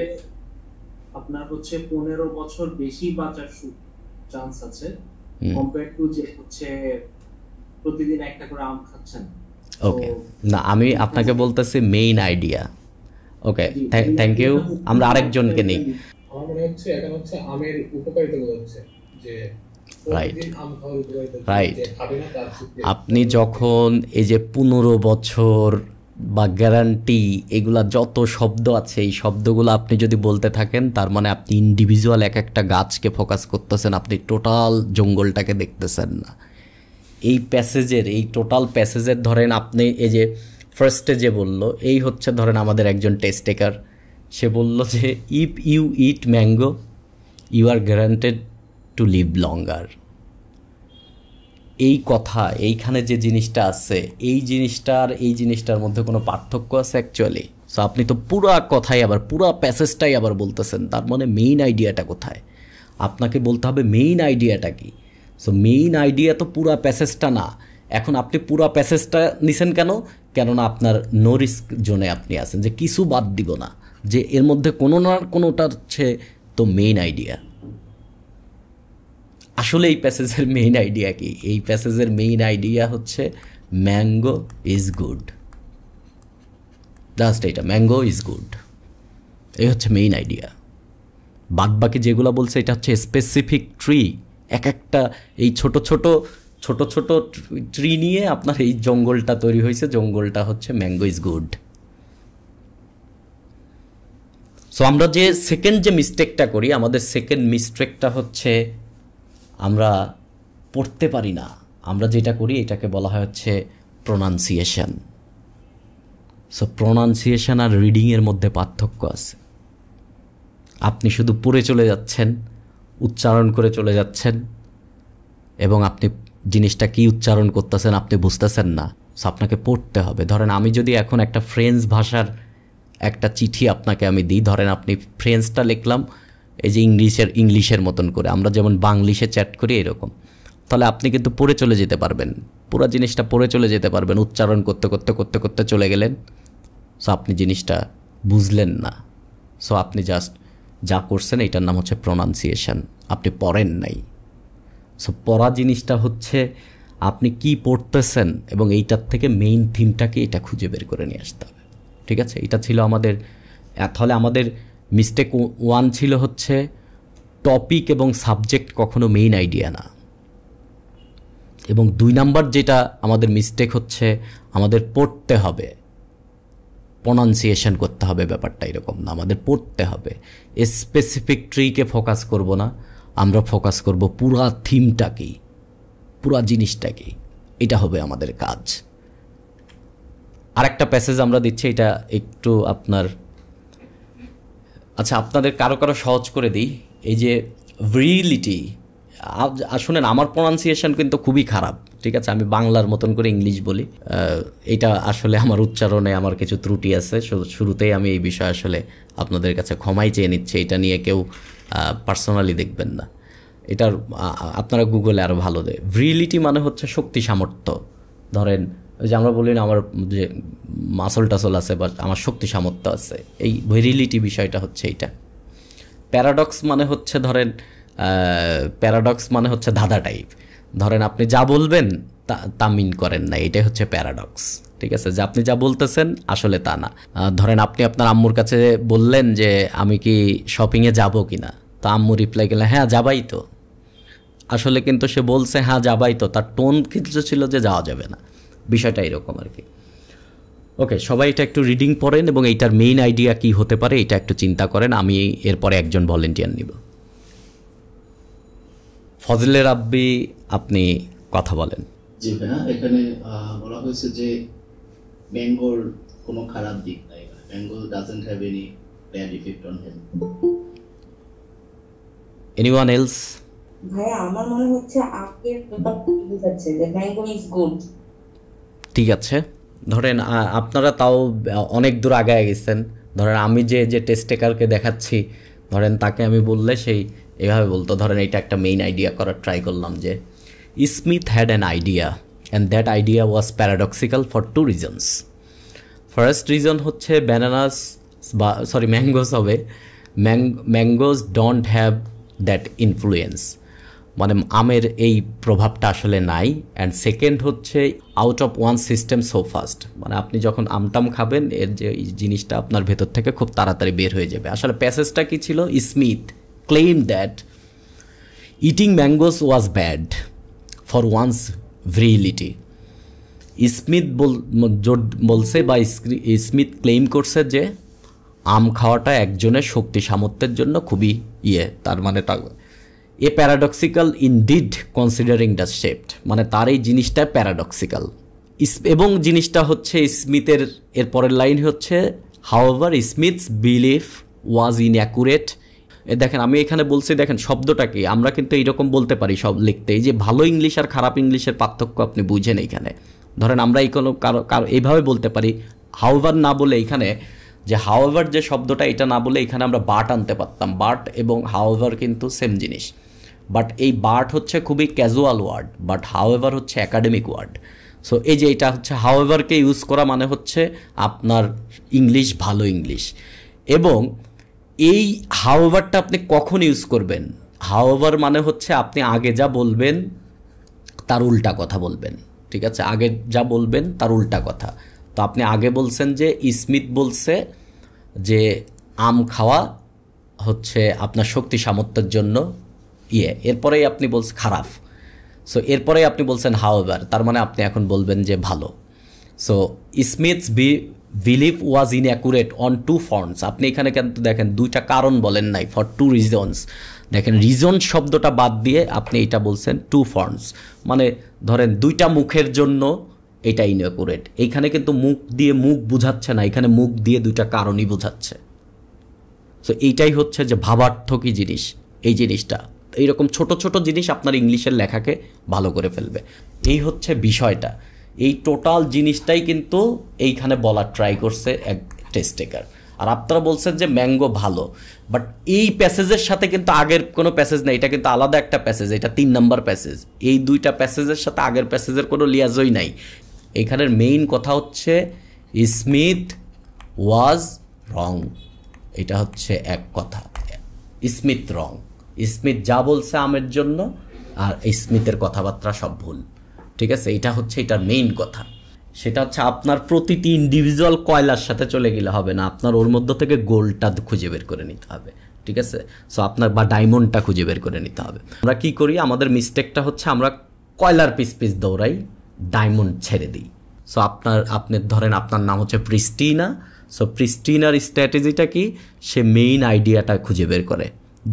আপনার হচ্ছে পনেরো বছর বেশি বাঁচার সুযোগ চান্স আছে কম্পেয়ার টু যে হচ্ছে প্রতিদিন একটা করে আম খাচ্ছেন ওকে না আমি আপনাকে বলতেছি main idea okay thank you আমরা আরেকজনকে নেই আমার মনে হচ্ছে এটা হচ্ছে আমের উপকারিতা বলছে যে আপনি যখন এই যে পনেরো বছর বা গ্যারান্টি এগুলা যত শব্দ আছে এই শব্দগুলো আপনি যদি বলতে থাকেন তার মানে আপনি ইন্ডিভিজুয়াল এক একটা গাছকে ফোকাস করতেছেন আপনি টোটাল জঙ্গলটাকে দেখতেছেন না এই প্যাসেজের এই টোটাল প্যাসেজের ধরেন আপনি এই যে ফার্স্টে যে বলল এই হচ্ছে ধরেন আমাদের একজন টেস্টেকার সে বলল যে if you eat mango you are guaranteed to live longer এই কথা এইখানে যে জিনিসটা আছে এই জিনিসটার এই জিনিসটার মধ্যে কোনো পার্থক্য আছে অ্যাকচুয়ালি সো আপনি তো পুরা কথাই আবার পুরা প্যাসেজটাই আবার বলতেছেন তার মানে মেইন আইডিয়াটা কোথায় আপনাকে বলতে হবে মেইন আইডিয়াটা কি সো মেইন আইডিয়া তো পুরা প্যাসেজটা না এখন আপনি পুরা প্যাসেজটা নিছেন কেন কেননা আপনার নো রিস্ক জোনে আপনি আছেন যে কিছু বাদ দিব না যে এর মধ্যে কোনো না কোনোটা হচ্ছে তো মেইন আইডিয়া আসলে এই প্যাসেজের মেইন আইডিয়া কি এই প্যাসেজের মেইন আইডিয়া হচ্ছে ম্যাঙ্গো ইজ গুড জাস্ট এটা ম্যাঙ্গো ইজ গুড এই হচ্ছে মেইন আইডিয়া বাদ বাকি যেগুলো বলছে এটা হচ্ছে স্পেসিফিক ট্রি এক একটা এই ছোট ছোট ছোট ছোট ট্রি নিয়ে আপনার এই জঙ্গলটা তৈরি হয়েছে জঙ্গলটা হচ্ছে ম্যাঙ্গো ইজ গুড সো আমরা যে সেকেন্ড যে মিস্টেকটা করি আমাদের সেকেন্ড মিস্টেকটা হচ্ছে আমরা পড়তে পারি না আমরা যেটা করি এটাকে বলা হয় হচ্ছে প্রোনাউন্সিয়েশন সো প্রোনাউন্সিয়েশন আর রিডিংয়ের মধ্যে পার্থক্য আছে আপনি শুধু পড়ে চলে যাচ্ছেন উচ্চারণ করে চলে যাচ্ছেন এবং আপনি জিনিসটা কি উচ্চারণ করতেছেন আপনি বুঝতেছেন না সো আপনাকে পড়তে হবে ধরেন আমি যদি এখন একটা ফ্রেঞ্চ ভাষার একটা চিঠি আপনাকে আমি দিই ধরেন আপনি ফ্রেঞ্চটা লিখলাম এই যে ইংলিশের ইংলিশের মতন করে আমরা যেমন বাংলিশে চ্যাট করি এরকম তাহলে আপনি কিন্তু পড়ে চলে যেতে পারবেন পুরো জিনিসটা পড়ে চলে যেতে পারবেন উচ্চারণ করতে করতে করতে করতে চলে গেলেন সো আপনি জিনিসটা বুঝলেন না সো আপনি জাস্ট যা করছেন এটার নাম হচ্ছে প্রনাউন্সিয়েশন আপনি পড়েন নাই সো পড়া জিনিসটা হচ্ছে আপনি কি পড়তেছেন এবং এইটার থেকে মেইন থিমটাকে এটা খুঁজে বের করে নিয়ে আসতে হবে ঠিক আছে এটা ছিল আমাদের তাহলে আমাদের মিস্টেক ওয়ান ছিল হচ্ছে টপিক এবং সাবজেক্ট কখনো মেইন আইডিয়া না এবং দুই নাম্বার যেটা আমাদের মিস্টেক হচ্ছে আমাদের পড়তে হবে প্রনাউন্সিয়েশন করতে হবে ব্যাপারটা এরকম না আমাদের পড়তে হবে স্পেসিফিক ট্রিকে ফোকাস করব না আমরা ফোকাস করব পুরা থিমটা কি পুরা জিনিসটা কি এটা হবে আমাদের কাজ আরেকটা প্যাসেজ আমরা দিচ্ছি এটা একটু আপনার আচ্ছা আপনাদের কারো কারো সহজ করে দিই এই যে ভ্রিলিটি শুনেন আমার প্রনাউন্সিয়েশন কিন্তু খুবই খারাপ ঠিক আছে আমি বাংলার মতন করে ইংলিশ বলি এটা আসলে আমার উচ্চারণে আমার কিছু ত্রুটি আছে শুরুতেই আমি এই বিষয়ে আসলে আপনাদের কাছে ক্ষমাই চেয়ে নিচ্ছি এটা নিয়ে কেউ পার্সোনালি দেখবেন না এটার আপনারা গুগলে আরও ভালো দেয় ভ্রিলিটি মানে হচ্ছে শক্তি সামর্থ্য ধরেন যে আমরা বলি না আমার যে মাসল টাসল আছে বা আমার শক্তি সামর্থ্য আছে এই ভেরিলিটি বিষয়টা হচ্ছে এইটা প্যারাডক্স মানে হচ্ছে ধরেন প্যারাডক্স মানে হচ্ছে ধাঁধা টাইপ ধরেন আপনি যা বলবেন তা তা মিন করেন না এটাই হচ্ছে প্যারাডক্স ঠিক আছে যে আপনি যা বলতেছেন আসলে তা না ধরেন আপনি আপনার আম্মুর কাছে বললেন যে আমি কি শপিংয়ে যাব কি না তো আম্মু রিপ্লাই গেলে হ্যাঁ যাবাই তো আসলে কিন্তু সে বলছে হ্যাঁ যাবাই তো তার টোন কিছু ছিল যে যাওয়া যাবে না বিষয়টা এরকম আর কি ওকে সবাই এটা একটু রিডিং পড়েন এবং এইটার মেইন আইডিয়া কি হতে পারে এটা একটু চিন্তা করেন আমি এরপরে একজন ভলেন্টিয়ার নিব ফজলের আব্বি আপনি কথা বলেন জি ভাইয়া এখানে বলা হয়েছে যে বেঙ্গল কোনো খারাপ দিক নাই মানে Bengal doesn't have any bad effect on health anyone else ভাইয়া আমার মনে হচ্ছে আপের ব্যাপারটা বুঝাচ্ছে যে বেঙ্গল ইজ গুড ঠিক আছে ধরেন আপনারা তাও অনেক দূর আগায় গেছেন ধরেন আমি যে যে টেস্ট দেখাচ্ছি ধরেন তাকে আমি বললে সেই এভাবে বলতো ধরেন এটা একটা মেইন আইডিয়া করার ট্রাই করলাম যে Smith had an idea and that idea was paradoxical for two reasons first reason হচ্ছে ব্যানানাস বা সরি ম্যাঙ্গোস [laughs] হবে ম্যাং mangoes don't have that influence মানে আমের এই প্রভাবটা আসলে নাই অ্যান্ড সেকেন্ড হচ্ছে out of one system so fast মানে আপনি যখন আমটাম খাবেন এর যে জিনিসটা আপনার ভেতর থেকে খুব তাড়াতাড়ি বের হয়ে যাবে আসলে প্যাসেজটা কী ছিল Smith claim that eating mangoes was bad for one's virility Smith বল বলছে বা স্মিথ ক্লেম করছে যে আম খাওয়াটা একজনের শক্তি সামর্থ্যের জন্য খুবই ইয়ে তার মানে a paradoxical indeed considering the shaped মানে তার এই জিনিসটা প্যারাডক্সিক্যাল এবং জিনিসটা হচ্ছে স্মিথের এর পরের লাইন হচ্ছে however Smith's belief was in a দেখেন আমি এখানে বলছি দেখেন শব্দটাকে আমরা কিন্তু এইরকম বলতে পারি সব লিখতে যে ভালো ইংলিশ আর খারাপ ইংলিশের পার্থক্য আপনি বুঝেন এখানে ধরেন আমরা এই কোনো কারো কারো এইভাবে বলতে পারি হাওভার না বলে এখানে যে হাওভার যে শব্দটা এটা না বলে এখানে আমরা বাট আনতে পারতাম বাট এবং হাওভার কিন্তু সেম জিনিস বাট এই বার্ট হচ্ছে খুবই casual word but however হচ্ছে অ্যাকাডেমিক ওয়ার্ড সো এই যে এটা হচ্ছে হাউ এভারকে ইউজ করা মানে হচ্ছে আপনার ইংলিশ ভালো ইংলিশ এবং এই হাউ এভারটা আপনি কখন ইউজ করবেন হাউ এভার মানে হচ্ছে আপনি আগে যা বলবেন তার উল্টা কথা বলবেন ঠিক আছে আগে যা বলবেন তার উল্টা কথা তো আপনি আগে বলছেন যে স্মিথ বলছে যে আম খাওয়া হচ্ছে আপনার শক্তি সামর্থ্যের জন্য ইয়ে এরপরেই আপনি বলছেন খারাপ সো এরপরে আপনি বলছেন এভার তার মানে আপনি এখন বলবেন যে ভালো so Smith's be believe was inaccurate on two fronts আপনি এখানে কিন্তু দেখেন দুইটা কারণ বলেন নাই ফর টু রিজনস দেখেন রিজন শব্দটা বাদ দিয়ে আপনি এটা বলছেন টু ফ্রন্টস মানে ধরেন দুইটা মুখের জন্য এটা ইনঅ্যাকুরেট এইখানে কিন্তু মুখ দিয়ে মুখ বুঝাচ্ছে না এখানে মুখ দিয়ে দুইটা কারণই বোঝাচ্ছে সো এইটাই হচ্ছে যে ভাবার্থ কি জিনিস এই জিনিসটা এইরকম ছোট ছোট জিনিস আপনার ইংলিশের লেখাকে ভালো করে ফেলবে এই হচ্ছে বিষয়টা এই টোটাল জিনিসটাই কিন্তু এইখানে বলার ট্রাই করছে এক টেস্ট টেকার আর আপনারা বলছেন যে ম্যাঙ্গো ভালো বাট এই প্যাসেজের সাথে কিন্তু আগের কোনো প্যাসেজ নেই এটা কিন্তু আলাদা একটা প্যাসেজ এটা তিন নম্বর প্যাসেজ এই দুইটা প্যাসেজের সাথে আগের প্যাসেজের কোনো লিয়াজই নাই এখানের মেইন কথা হচ্ছে স্মিথ ওয়াজ রং এটা হচ্ছে এক কথা স্মিথ রং স্মিথ যা বলছে আমের জন্য আর এই স্মিথের কথাবার্তা সব ভুল ঠিক আছে এটা হচ্ছে এটার মেইন কথা সেটা হচ্ছে আপনার প্রতিটি ইন্ডিভিজুয়াল কয়লার সাথে চলে গেলে হবে না আপনার ওর মধ্য থেকে গোল্ডটা খুঁজে বের করে নিতে হবে ঠিক আছে সো আপনার বা ডায়মন্ডটা খুঁজে বের করে নিতে হবে আমরা কি করি আমাদের মিস্টেকটা হচ্ছে আমরা কয়লার পিস পিস দৌড়াই ডায়মন্ড ছেড়ে দিই সো আপনার আপনি ধরেন আপনার নাম হচ্ছে প্রিস্টিনা সো প্রিস্টিনার স্ট্র্যাটেজিটা কি সে মেইন আইডিয়াটা খুঁজে বের করে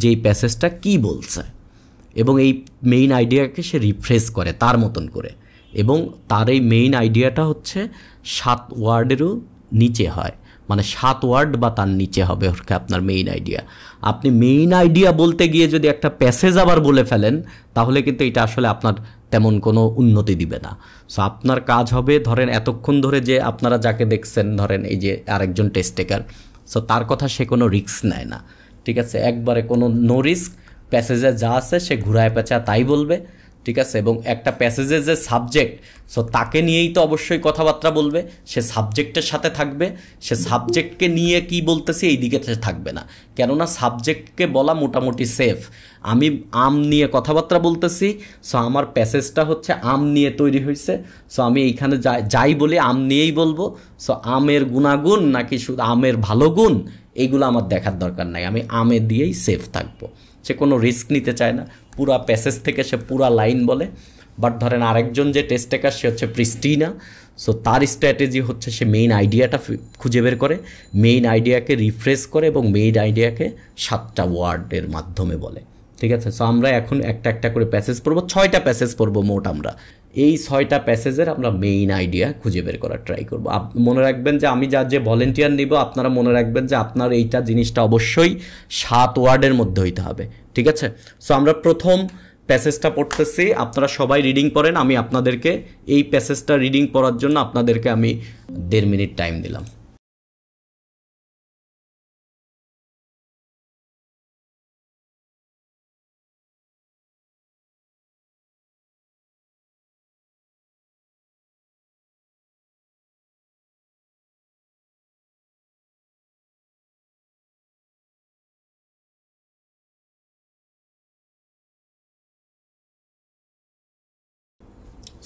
যে প্যাসেজটা কি বলছে এবং এই মেইন আইডিয়াকে সে রিফ্রেশ করে তার মতন করে এবং তার এই মেইন আইডিয়াটা হচ্ছে সাত ওয়ার্ডেরও নিচে হয় মানে সাত ওয়ার্ড বা তার নিচে হবে হচ্ছে আপনার মেইন আইডিয়া আপনি মেইন আইডিয়া বলতে গিয়ে যদি একটা প্যাসেজ আবার বলে ফেলেন তাহলে কিন্তু এটা আসলে আপনার তেমন কোনো উন্নতি দিবে না সো আপনার কাজ হবে ধরেন এতক্ষণ ধরে যে আপনারা যাকে দেখছেন ধরেন এই যে আরেকজন টেস্টেকার সো তার কথা সে কোনো রিস্ক নেয় না ঠিক আছে একবারে কোনো নো রিস্ক প্যাসেজে যা আছে সে ঘুরায় পেঁচা তাই বলবে ঠিক আছে এবং একটা প্যাসেজের যে সাবজেক্ট সো তাকে নিয়েই তো অবশ্যই কথাবার্তা বলবে সে সাবজেক্টের সাথে থাকবে সে সাবজেক্টকে নিয়ে কি বলতেছে এই দিকে থাকবে না কেননা সাবজেক্টকে বলা মোটামুটি সেফ আমি আম নিয়ে কথাবার্তা বলতেছি সো আমার প্যাসেজটা হচ্ছে আম নিয়ে তৈরি হয়েছে সো আমি এইখানে যাই বলি আম নিয়েই বলবো সো আমের গুণাগুণ নাকি শুধু আমের ভালো গুণ এইগুলো আমার দেখার দরকার নাই আমি আমে দিয়েই সেফ থাকবো সে কোনো রিস্ক নিতে চায় না পুরা প্যাসেজ থেকে সে পুরা লাইন বলে বাট ধরেন আরেকজন যে টেস্ট টেকার সে হচ্ছে প্রিস্টিনা সো তার স্ট্র্যাটেজি হচ্ছে সে মেইন আইডিয়াটা খুঁজে বের করে মেইন আইডিয়াকে রিফ্রেশ করে এবং মেইন আইডিয়াকে সাতটা ওয়ার্ডের মাধ্যমে বলে ঠিক আছে সো আমরা এখন একটা একটা করে প্যাসেজ পড়বো ছয়টা প্যাসেজ পড়বো মোট আমরা এই ছয়টা প্যাসেজের আমরা মেইন আইডিয়া খুঁজে বের করার ট্রাই করব মনে রাখবেন যে আমি যা যে ভলেন্টিয়ার নিব আপনারা মনে রাখবেন যে আপনার এইটা জিনিসটা অবশ্যই সাত ওয়ার্ডের মধ্যে হইতে হবে ঠিক আছে সো আমরা প্রথম প্যাসেজটা পড়তেছি আপনারা সবাই রিডিং পড়েন আমি আপনাদেরকে এই প্যাসেজটা রিডিং পড়ার জন্য আপনাদেরকে আমি দেড় মিনিট টাইম দিলাম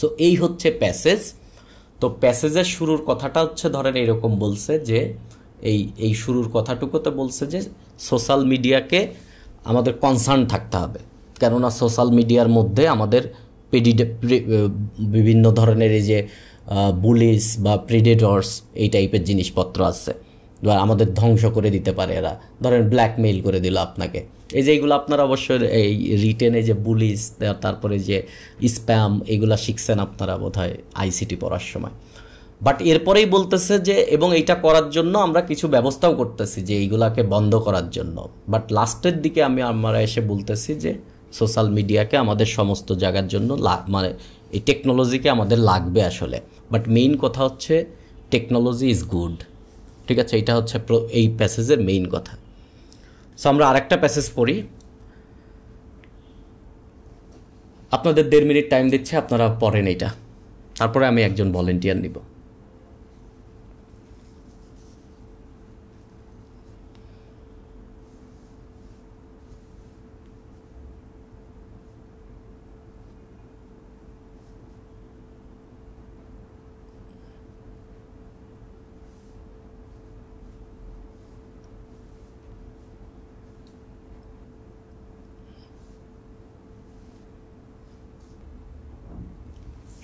সো এই হচ্ছে প্যাসেজ তো প্যাসেজের শুরুর কথাটা হচ্ছে ধরেন এরকম বলছে যে এই এই শুরুর কথাটুকুতে বলছে যে সোশ্যাল মিডিয়াকে আমাদের কনসার্ন থাকতে হবে কেননা সোশ্যাল মিডিয়ার মধ্যে আমাদের পেডিডে বিভিন্ন ধরনের এই যে বুলিস বা প্রিডেটর্স এই টাইপের জিনিসপত্র আছে আমাদের ধ্বংস করে দিতে পারে এরা ধরেন ব্ল্যাকমেইল করে দিল আপনাকে এই যে এইগুলো আপনারা অবশ্যই এই রিটেনে যে বুলিস তারপরে যে স্প্যাম এগুলো শিখছেন আপনারা বোধ হয় আইসিটি পড়ার সময় বাট এরপরেই বলতেছে যে এবং এইটা করার জন্য আমরা কিছু ব্যবস্থাও করতেছি যে এইগুলাকে বন্ধ করার জন্য বাট লাস্টের দিকে আমি আমরা এসে বলতেছি যে সোশ্যাল মিডিয়াকে আমাদের সমস্ত জায়গার জন্য মানে এই টেকনোলজিকে আমাদের লাগবে আসলে বাট মেইন কথা হচ্ছে টেকনোলজি ইজ গুড ঠিক আছে এটা হচ্ছে এই প্যাসেজের মেইন কথা সো আমরা আরেকটা প্যাসেজ পড়ি আপনাদের দেড় মিনিট টাইম দিচ্ছে আপনারা পড়েন এইটা তারপরে আমি একজন ভলেন্টিয়ার নিব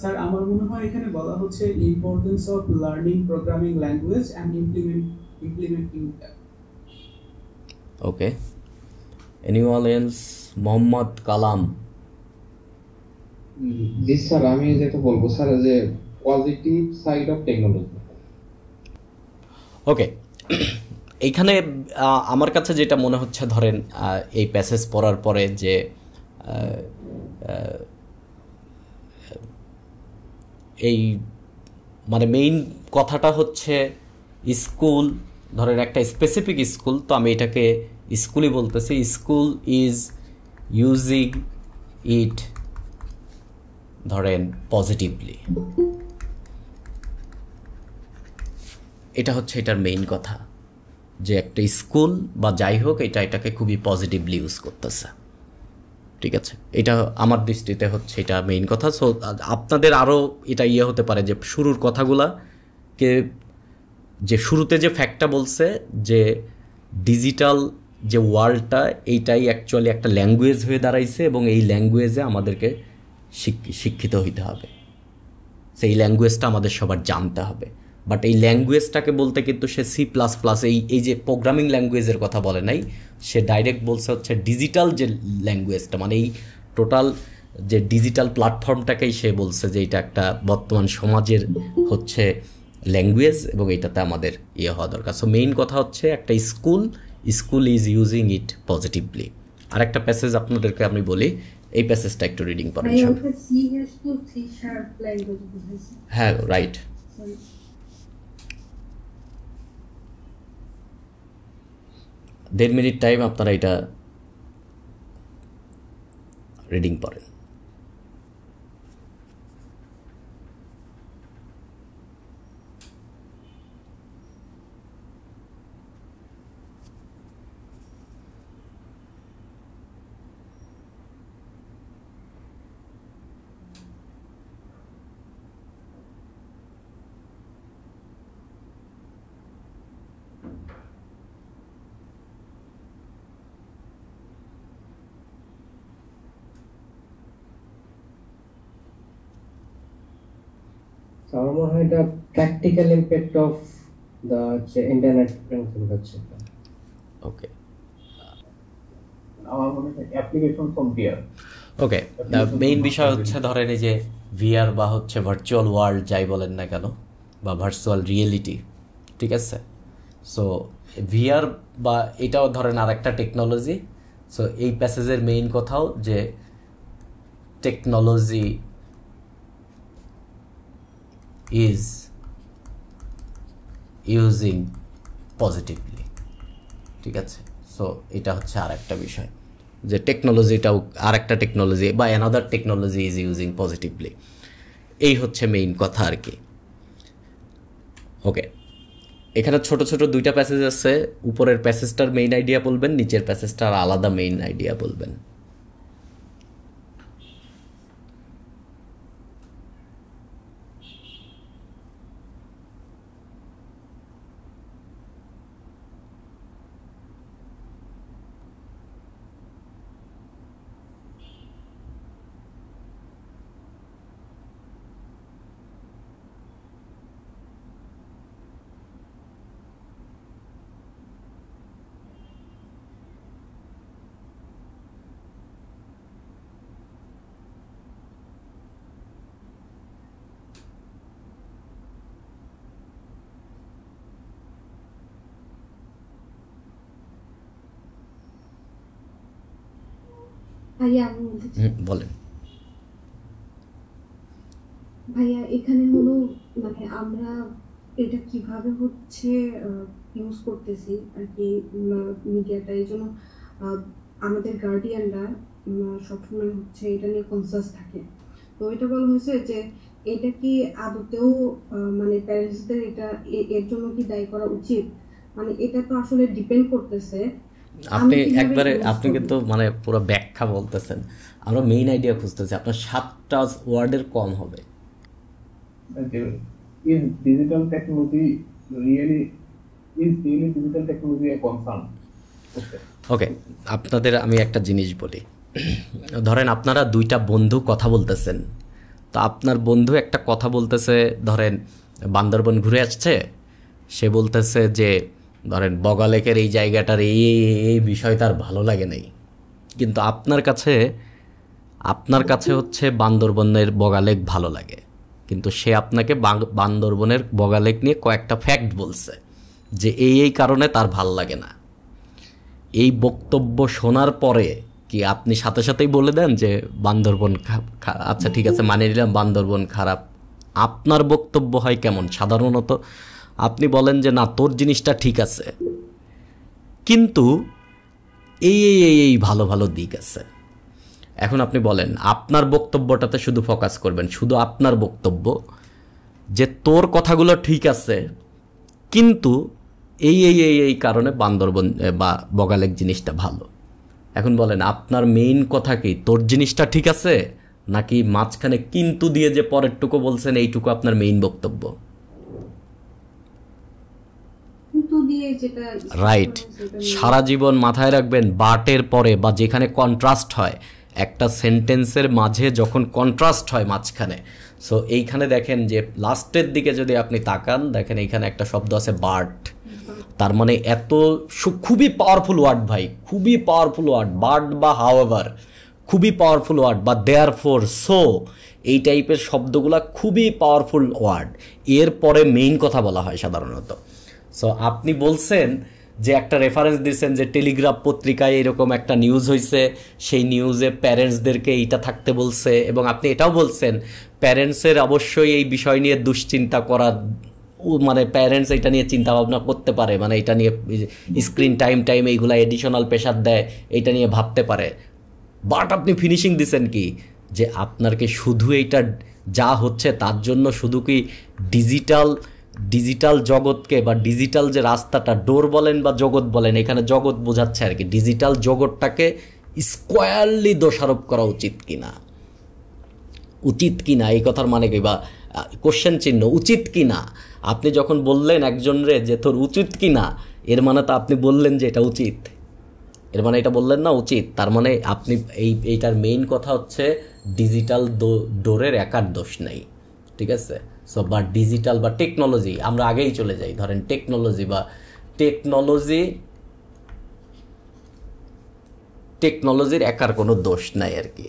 স্যার আমার মনে হয় এখানে বলা হচ্ছে importance of learning programming language and implement implementing okay anyone else Mohammad Kalam ji sir আমি যেটা বলবো স্যার যে positive side of technology okay এইখানে আমার কাছে যেটা মনে হচ্ছে ধরেন এই প্যাসেজ পড়ার পরে যে এই মানে মেইন কথাটা হচ্ছে স্কুল ধরেন একটা স্পেসিফিক স্কুল তো আমি এটাকে স্কুলই বলতেছি স্কুল ইজ ইউজিং ইট ধরেন পজিটিভলি এটা হচ্ছে এটার মেইন কথা যে একটা স্কুল বা যাই হোক এটা এটাকে খুবই পজিটিভলি ইউজ করতেছে ঠিক আছে এটা আমার দৃষ্টিতে হচ্ছে এটা মেইন কথা সো আপনাদের আরও এটা ইয়ে হতে পারে যে শুরুর কথাগুলা কে যে শুরুতে যে ফ্যাক্টটা বলছে যে ডিজিটাল যে ওয়ার্ল্ডটা এইটাই অ্যাকচুয়ালি একটা ল্যাঙ্গুয়েজ হয়ে দাঁড়াইছে এবং এই ল্যাঙ্গুয়েজে আমাদেরকে শিক্ষিত হইতে হবে সেই ল্যাঙ্গুয়েজটা আমাদের সবার জানতে হবে বাট এই ল্যাঙ্গুয়েজটাকে বলতে কিন্তু সে সি প্লাস প্লাস এই এই যে প্রোগ্রামিং ল্যাঙ্গুয়েজের কথা বলে নাই সে ডাইরেক্ট বলছে হচ্ছে ডিজিটাল যে ল্যাঙ্গুয়েজটা মানে এই টোটাল যে ডিজিটাল প্ল্যাটফর্মটাকেই সে বলছে যে এটা একটা বর্তমান সমাজের হচ্ছে ল্যাঙ্গুয়েজ এবং এটাতে আমাদের ইয়ে হওয়া দরকার সো মেইন কথা হচ্ছে একটা school school is using it positively আর একটা প্যাসেজ আপনাদেরকে আমি বলি এই প্যাসেজটা একটু রিডিং করেন হ্যাঁ রাইট দেড় মিনিট টাইম আপনারা এটা রিডিং পড়েন আমার মনে হয় এটা প্র্যাকটিক্যাল ইম্প্যাক্ট অফ দ্য হচ্ছে ইন্টারনেট ব্যাংকিং হচ্ছে ওকে আমার মনে হয় application from VR okay main বিষয় হচ্ছে ধরেন এই যে ভিআর বা হচ্ছে ভার্চুয়াল ওয়ার্ল্ড যাই বলেন না কেন বা ভার্চুয়াল রিয়েলিটি ঠিক আছে সো ভিআর বা এটাও ধরেন আর একটা টেকনোলজি সো এই প্যাসেজের মেইন কথাও যে টেকনোলজি is ইউজিং পজিটিভলি ঠিক আছে সো এটা হচ্ছে আর একটা বিষয় যে টেকনোলজিটাও আর একটা টেকনোলজি বা another technology is using positively এই হচ্ছে মেইন কথা আর কি ওকে এখানে ছোট ছোট দুইটা প্যাসেজ আছে উপরের প্যাসেজটার মেইন আইডিয়া বলবেন নিচের প্যাসেজটার আলাদা মেইন আইডিয়া বলবেন ভাইয়া আমি হ্যাঁ, বলেন ভাইয়া এখানে হলো মানে আমরা এটা কিভাবে হচ্ছে ইউজ করতেছি আর কি মিডিয়াটা এই জন্য আমাদের গার্ডিয়ানরা সবসময় হচ্ছে এটা নিয়ে কনসাস থাকে তো এটা বলা হয়েছে যে এটা কি আদতেও মানে প্যারেন্টসদের এটা এর জন্য কি দায়ী করা উচিত মানে এটা তো আসলে ডিপেন্ড করতেছে আপনি একবারে আপনি কিন্তু মানে পুরো ব্যাখ্যা বলতেছেন আমরা মেইন আইডিয়া খুঁজতেছি আপনার সাতটা ওয়ার্ডের কম হবে is ওকে আপনাদের আমি একটা জিনিস বলি ধরেন আপনারা দুইটা বন্ধু কথা বলতেছেন তো আপনার বন্ধু একটা কথা বলতেছে ধরেন বান্দরবন ঘুরে আসছে সে বলতেছে যে ধরেন বগালেকের এই জায়গাটার এই এই বিষয় তার ভালো লাগে নাই কিন্তু আপনার কাছে আপনার কাছে হচ্ছে বান্দরবনের বগালেক ভালো লাগে কিন্তু সে আপনাকে বান্দরবনের বগালেক নিয়ে কয়েকটা ফ্যাক্ট বলছে যে এই এই কারণে তার ভাল লাগে না এই বক্তব্য শোনার পরে কি আপনি সাথে সাথেই বলে দেন যে বান্দরবন আচ্ছা ঠিক আছে মানিয়ে নিলাম বান্দরবন খারাপ আপনার বক্তব্য হয় কেমন সাধারণত আপনি বলেন যে না তোর জিনিসটা ঠিক আছে কিন্তু এই এই এই এই ভালো ভালো দিক আছে এখন আপনি বলেন আপনার বক্তব্যটাতে শুধু ফোকাস করবেন শুধু আপনার বক্তব্য যে তোর কথাগুলো ঠিক আছে কিন্তু এই এই এই এই কারণে বান্দরবন বা বগালেক জিনিসটা ভালো এখন বলেন আপনার মেইন কথা কি তোর জিনিসটা ঠিক আছে নাকি মাঝখানে কিন্তু দিয়ে যে পরেরটুকু বলছেন এইটুকু আপনার মেইন বক্তব্য রাইট সারা জীবন মাথায় রাখবেন বাটের পরে বা যেখানে কন্ট্রাস্ট হয় একটা সেন্টেন্সের মাঝে যখন কন্ট্রাস্ট হয় মাঝখানে সো এইখানে দেখেন যে লাস্টের দিকে যদি আপনি তাকান দেখেন এইখানে একটা শব্দ আছে বার্ট তার মানে এত খুবই পাওয়ারফুল ওয়ার্ড ভাই খুবই পাওয়ারফুল ওয়ার্ড বার্ড বা হাওয়াভার খুবই পাওয়ারফুল ওয়ার্ড বা দেয়ার ফোর সো এই টাইপের শব্দগুলা খুবই পাওয়ারফুল ওয়ার্ড এর পরে মেইন কথা বলা হয় সাধারণত সো আপনি বলছেন যে একটা রেফারেন্স দিচ্ছেন যে টেলিগ্রাফ পত্রিকায় এরকম একটা নিউজ হয়েছে সেই নিউজে প্যারেন্টসদেরকে এইটা থাকতে বলছে এবং আপনি এটাও বলছেন প্যারেন্টসের অবশ্যই এই বিষয় নিয়ে দুশ্চিন্তা করা মানে প্যারেন্টস এটা নিয়ে চিন্তা ভাবনা করতে পারে মানে এটা নিয়ে স্ক্রিন টাইম টাইম এইগুলো এডিশনাল প্রেশার দেয় এটা নিয়ে ভাবতে পারে বাট আপনি ফিনিশিং দিছেন কি যে আপনার কি শুধু এইটা যা হচ্ছে তার জন্য শুধু কি ডিজিটাল ডিজিটাল জগৎকে বা ডিজিটাল যে রাস্তাটা ডোর বলেন বা জগৎ বলেন এখানে জগৎ বোঝাচ্ছে আর কি ডিজিটাল জগৎটাকে স্কোয়ারলি দোষারোপ করা উচিত কি না উচিত কি না এই কথার মানে কি বা কোশ্চেন চিহ্ন উচিত কি না আপনি যখন বললেন একজনরে যে তোর উচিত কিনা এর মানে তো আপনি বললেন যে এটা উচিত এর মানে এটা বললেন না উচিত তার মানে আপনি এই এইটার মেইন কথা হচ্ছে ডিজিটাল ডোরের একার দোষ নেই ঠিক আছে সো বা ডিজিটাল বা টেকনোলজি আমরা আগেই চলে যাই ধরেন টেকনোলজি বা টেকনোলজি টেকনোলজির একার কোনো দোষ নাই আর কি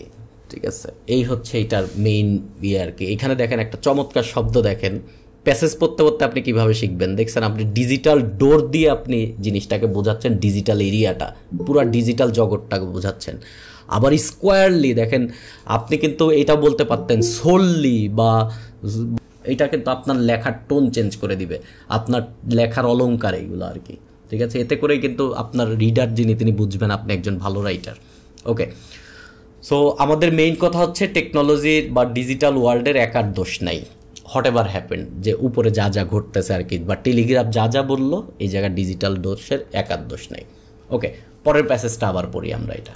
ঠিক আছে এই হচ্ছে এটার মেইন ইয়ে আর কি এখানে দেখেন একটা চমৎকার শব্দ দেখেন প্যাসেজ পড়তে পড়তে আপনি কিভাবে শিখবেন দেখছেন আপনি ডিজিটাল ডোর দিয়ে আপনি জিনিসটাকে বোঝাচ্ছেন ডিজিটাল এরিয়াটা পুরো ডিজিটাল জগৎটাকে বোঝাচ্ছেন আবার স্কোয়ারলি দেখেন আপনি কিন্তু এটা বলতে পারতেন সোললি বা এটা কিন্তু আপনার লেখার টোন চেঞ্জ করে দিবে আপনার লেখার অলঙ্কার এইগুলো আর কি ঠিক আছে এতে করে কিন্তু আপনার রিডার যিনি তিনি বুঝবেন আপনি একজন ভালো রাইটার ওকে সো আমাদের মেইন কথা হচ্ছে টেকনোলজির বা ডিজিটাল ওয়ার্ল্ডের একার দোষ নাই হোয়াট এভার হ্যাপেন যে উপরে যা যা ঘটতেছে আর কি বা টেলিগ্রাফ যা যা বললো এই জায়গায় ডিজিটাল দোষের একার দোষ নাই ওকে পরের প্যাসেজটা আবার পড়ি আমরা এটা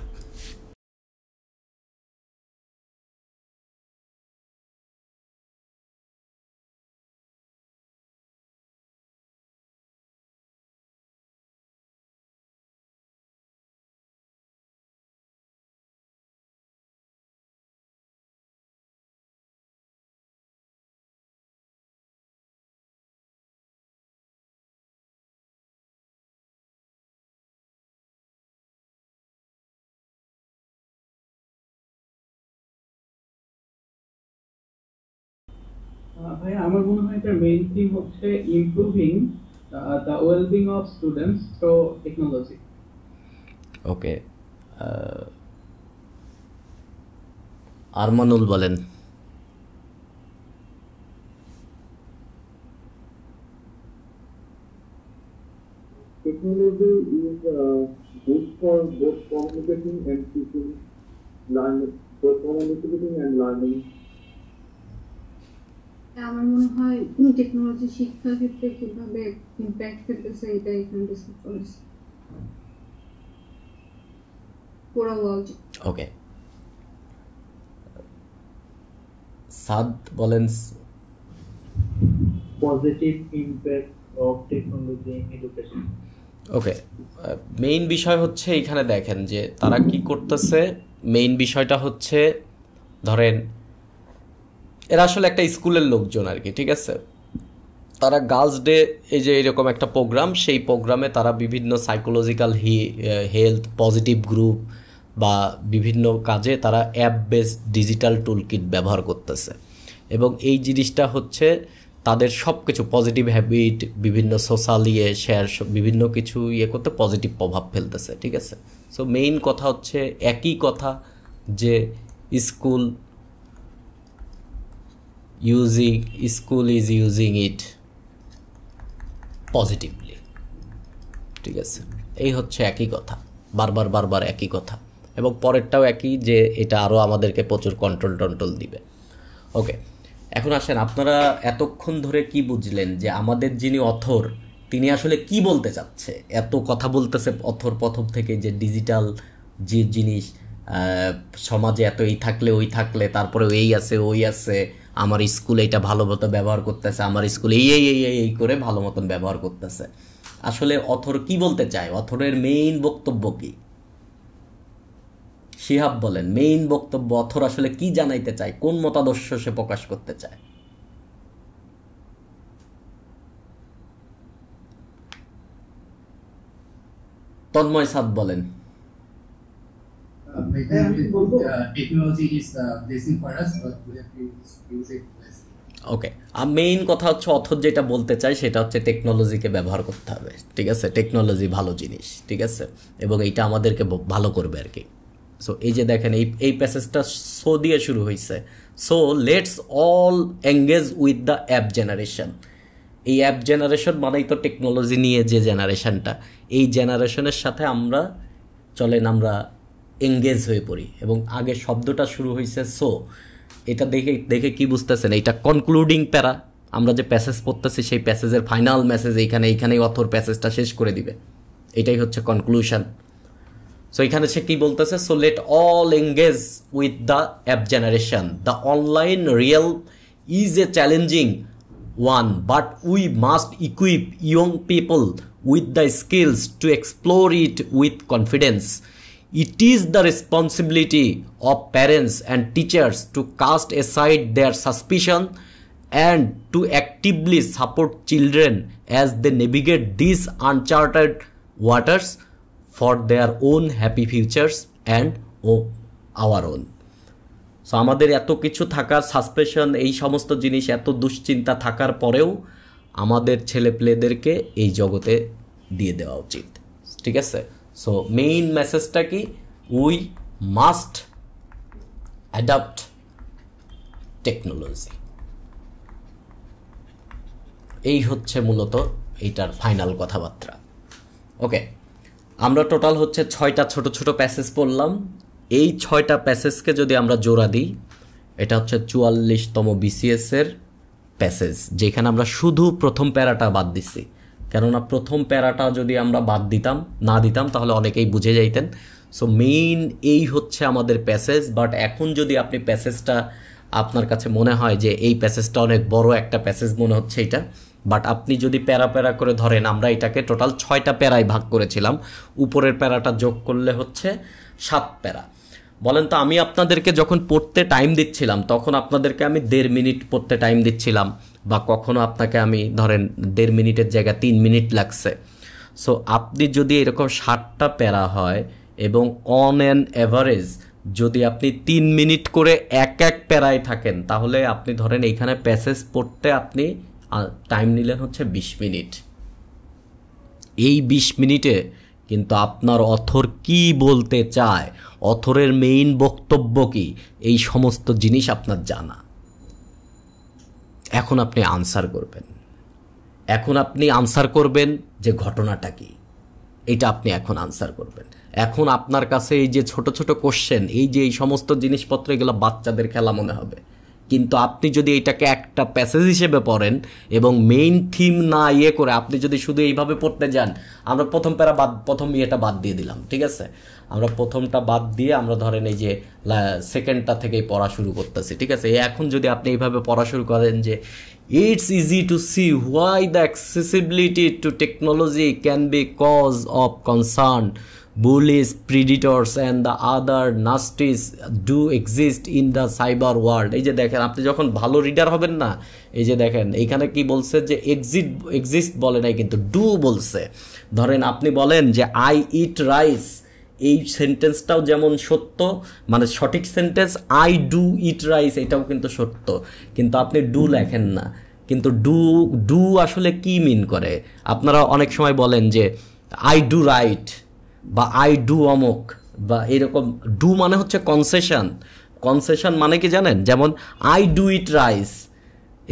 ভাই আমার মনে হয় এটার মেইন থিম হচ্ছে improving the wellbeing of students through technology okay Armanul বলেন Technology is uh, good for both communicating and teaching, learning, both communicating and learning. আমার মনে হয় টেকনোলজি শিক্ষার ক্ষেত্রে ইম্প্যাক্ট ফেলতেছে এটা এখানে ডিসকাস করেছি ওকে সাদ বলেন positive impact of technology education okay main বিষয় হচ্ছে এখানে দেখেন যে তারা কি করতেছে মেইন বিষয়টা হচ্ছে ধরেন এরা আসলে একটা স্কুলের লোকজন আর কি ঠিক আছে তারা গার্লস ডে এই যে এরকম একটা প্রোগ্রাম সেই প্রোগ্রামে তারা বিভিন্ন psychological he health positive group বা বিভিন্ন কাজে তারা app based digital tool kit ব্যবহার করতেছে এবং এই জিনিসটা হচ্ছে তাদের ইয়ে, সব কিছু পজিটিভ হ্যাবিট বিভিন্ন সোশ্যাল ইয়ে শেয়ার বিভিন্ন কিছু ইয়ে করতে পজিটিভ প্রভাব ফেলতেছে ঠিক আছে সো মেইন কথা হচ্ছে একই কথা যে school using school is using it positively ঠিক আছে এই হচ্ছে একই কথা বারবার বারবার একই কথা এবং পরেরটাও একই যে এটা আরও আমাদেরকে প্রচুর কন্ট্রোল টন্ট্রোল দিবে ওকে এখন আসেন আপনারা এতক্ষণ ধরে কি বুঝলেন যে আমাদের যিনি অথর তিনি আসলে কি বলতে চাচ্ছে এত কথা বলতেছে অথর প্রথম থেকে যে ডিজিটাল যে জিনিস সমাজে এত এই থাকলে ওই থাকলে তারপরে এই আছে ওই আছে আমার স্কুল এটা ভালো মতো ব্যবহার করতেছে আমার স্কুল এই এই এই এই করে ভালো মতন ব্যবহার করতেছে আসলে অথর কি বলতে চায় অথরের মেইন বক্তব্য কি শিহাব বলেন মেইন বক্তব্য অথর আসলে কি জানাইতে চায় কোন মতাদর্শ সে প্রকাশ করতে চায় তন্ময় সাদ বলেন technology is blessing for us but we have to use it okay আর মেইন কথা হচ্ছে অথচ যেটা বলতে চাই সেটা হচ্ছে টেকনোলজিকে ব্যবহার করতে হবে ঠিক আছে টেকনোলজি ভালো জিনিস ঠিক আছে এবং এইটা আমাদেরকে ভালো করবে আর কি সো এই যে দেখেন এই এই প্যাসেজটা সো দিয়ে শুরু হয়েছে so let's all engage with the app generation এই অ্যাপ জেনারেশন মানেই তো টেকনোলজি নিয়ে যে জেনারেশনটা এই জেনারেশনের সাথে আমরা চলেন আমরা এঙ্গেজ হয়ে পড়ি এবং আগে শব্দটা শুরু হয়েছে সো এটা দেখে দেখে কি বুঝতেছেন এটা কনক্লুডিং প্যারা আমরা যে প্যাসেজ পড়তেছি সেই প্যাসেজের ফাইনাল মেসেজ এইখানে এইখানেই অথর প্যাসেজটা শেষ করে দিবে এটাই হচ্ছে কনক্লুশন সো এখানে সে কী বলতেছে so let all engage with the app generation the online real is a challenging one but we must equip young people with the skills to explore it with confidence it is the responsibility of parents and teachers to cast aside their suspicion and to actively support children as they navigate this uncharted waters for their own happy futures and uh our own so আমাদের এত কিছু থাকার suspicion এই সমস্ত জিনিস এত দুশ্চিন্তা থাকার পরেও আমাদের ছেলে প্লেদেরকে এই জগতে দিয়ে দেওয়া উচিত ঠিক আছে সো মেইন মেসেজটা কি উই মাস্ট অ্যাডাপ্ট টেকনোলজি এই হচ্ছে মূলত এইটার ফাইনাল কথাবার্তা ওকে আমরা টোটাল হচ্ছে ছয়টা ছোট ছোট প্যাসেজ পড়লাম এই ছয়টা প্যাসেজকে যদি আমরা জোড়া দিই এটা হচ্ছে চুয়াল্লিশতম বিসিএসের প্যাসেজ যেখানে আমরা শুধু প্রথম প্যারাটা বাদ দিছি কেননা প্রথম প্যারাটা যদি আমরা বাদ দিতাম না দিতাম তাহলে অনেকেই বুঝে যাইতেন সো মেইন এই হচ্ছে আমাদের প্যাসেজ বাট এখন যদি আপনি প্যাসেজটা আপনার কাছে মনে হয় যে এই প্যাসেজটা অনেক বড় একটা প্যাসেজ মনে হচ্ছে এটা বাট আপনি যদি প্যারা প্যারা করে ধরেন আমরা এটাকে টোটাল ছয়টা প্যারায় ভাগ করেছিলাম উপরের প্যারাটা যোগ করলে হচ্ছে সাত প্যারা বলেন তো আমি আপনাদেরকে যখন পড়তে টাইম দিচ্ছিলাম তখন আপনাদেরকে আমি দেড় মিনিট পড়তে টাইম দিচ্ছিলাম বা কখনো আপনাকে আমি ধরেন দেড় মিনিটের জায়গায় তিন মিনিট লাগছে সো আপনি যদি এরকম ষাটটা প্যারা হয় এবং অন অ্যান অ্যাভারেজ যদি আপনি তিন মিনিট করে এক এক প্যারায় থাকেন তাহলে আপনি ধরেন এইখানে প্যাসেজ পড়তে আপনি টাইম নিলেন হচ্ছে বিশ মিনিট এই বিশ মিনিটে কিন্তু আপনার অথর কি বলতে চায় অথরের মেইন বক্তব্য কি এই সমস্ত জিনিস আপনার জানা এখন আপনি আনসার করবেন এখন আপনি আনসার করবেন যে ঘটনাটা কি এটা আপনি এখন আনসার করবেন এখন আপনার কাছে এই যে ছোট ছোট কোশ্চেন এই যে এই সমস্ত জিনিসপত্র এগুলো বাচ্চাদের খেলা মনে হবে কিন্তু আপনি যদি এটাকে একটা প্যাসেজ হিসেবে পড়েন এবং মেইন থিম না ইয়ে করে আপনি যদি শুধু এইভাবে পড়তে যান আমরা প্রথম প্যারা বাদ প্রথম ইয়েটা বাদ দিয়ে দিলাম ঠিক আছে আমরা প্রথমটা বাদ দিয়ে আমরা ধরেন এই যে সেকেন্ডটা থেকেই পড়া শুরু করতেছি ঠিক আছে এখন যদি আপনি এইভাবে পড়া শুরু করেন যে it's easy to see why the accessibility to technology can be cause of concern bullies predators and the other nasties do exist in the cyber world এই যে দেখেন আপনি যখন ভালো রিডার হবেন না এই যে দেখেন এইখানে কি বলছে যে এক্সিট এক্সিস্ট বলে নাই কিন্তু ডু বলছে ধরেন আপনি বলেন যে আই ইট রাইস এই সেন্টেন্সটাও যেমন সত্য মানে সঠিক sentence I do it rice এটাও কিন্তু সত্য কিন্তু আপনি ডু লেখেন না কিন্তু ডু ডু আসলে কি মিন করে আপনারা অনেক সময় বলেন যে আই ডু রাইট বা আই ডু অমুক বা এরকম ডু মানে হচ্ছে কনসেশন কনসেশন মানে কি জানেন যেমন আই ডু ইট রাইস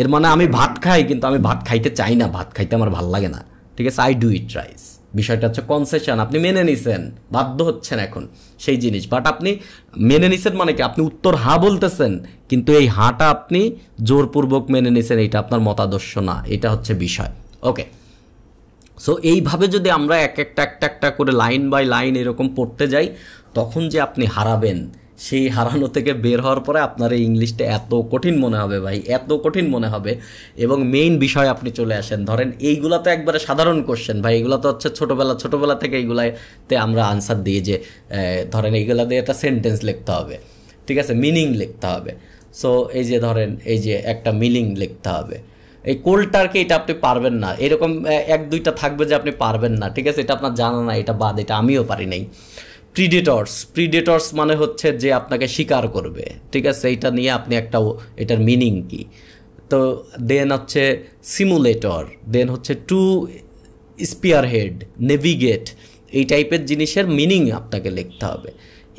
এর মানে আমি ভাত খাই কিন্তু আমি ভাত খাইতে চাই না ভাত খাইতে আমার ভাল লাগে না ঠিক আছে আই ডু ইট রাইস বিষয়টা হচ্ছে কনসেশন আপনি মেনে নিছেন বাধ্য হচ্ছেন এখন সেই জিনিস বাট আপনি মেনে নিছেন মানে কি আপনি উত্তর হা বলতেছেন কিন্তু এই হাটা আপনি জোরপূর্বক মেনে নিছেন এটা আপনার মতাদর্শ না এটা হচ্ছে বিষয় ওকে সো এইভাবে যদি আমরা এক একটা একটা একটা করে লাইন বাই লাইন এরকম পড়তে যাই তখন যে আপনি হারাবেন সেই হারানো থেকে বের হওয়ার পরে আপনার এই ইংলিশটা এত কঠিন মনে হবে ভাই এত কঠিন মনে হবে এবং মেইন বিষয় আপনি চলে আসেন ধরেন এইগুলা তো একবারে সাধারণ কোশ্চেন ভাই এগুলো তো হচ্ছে ছোটোবেলা ছোটোবেলা থেকে এইগুলাতে আমরা আনসার দিই যে ধরেন এইগুলা দিয়ে একটা সেন্টেন্স লিখতে হবে ঠিক আছে মিনিং লিখতে হবে সো এই যে ধরেন এই যে একটা মিনিং লিখতে হবে এই কোল্ডটারকে এটা আপনি পারবেন না এরকম এক দুইটা থাকবে যে আপনি পারবেন না ঠিক আছে এটা আপনার জানা না এটা বাদ এটা আমিও পারি নাই প্রিডেটর্স প্রিডেটর্স মানে হচ্ছে যে আপনাকে শিকার করবে ঠিক আছে এইটা নিয়ে আপনি একটা এটার মিনিং কি তো দেন হচ্ছে সিমুলেটর দেন হচ্ছে টু স্পিয়ার হেড নেভিগেট এই টাইপের জিনিসের মিনিং আপনাকে লিখতে হবে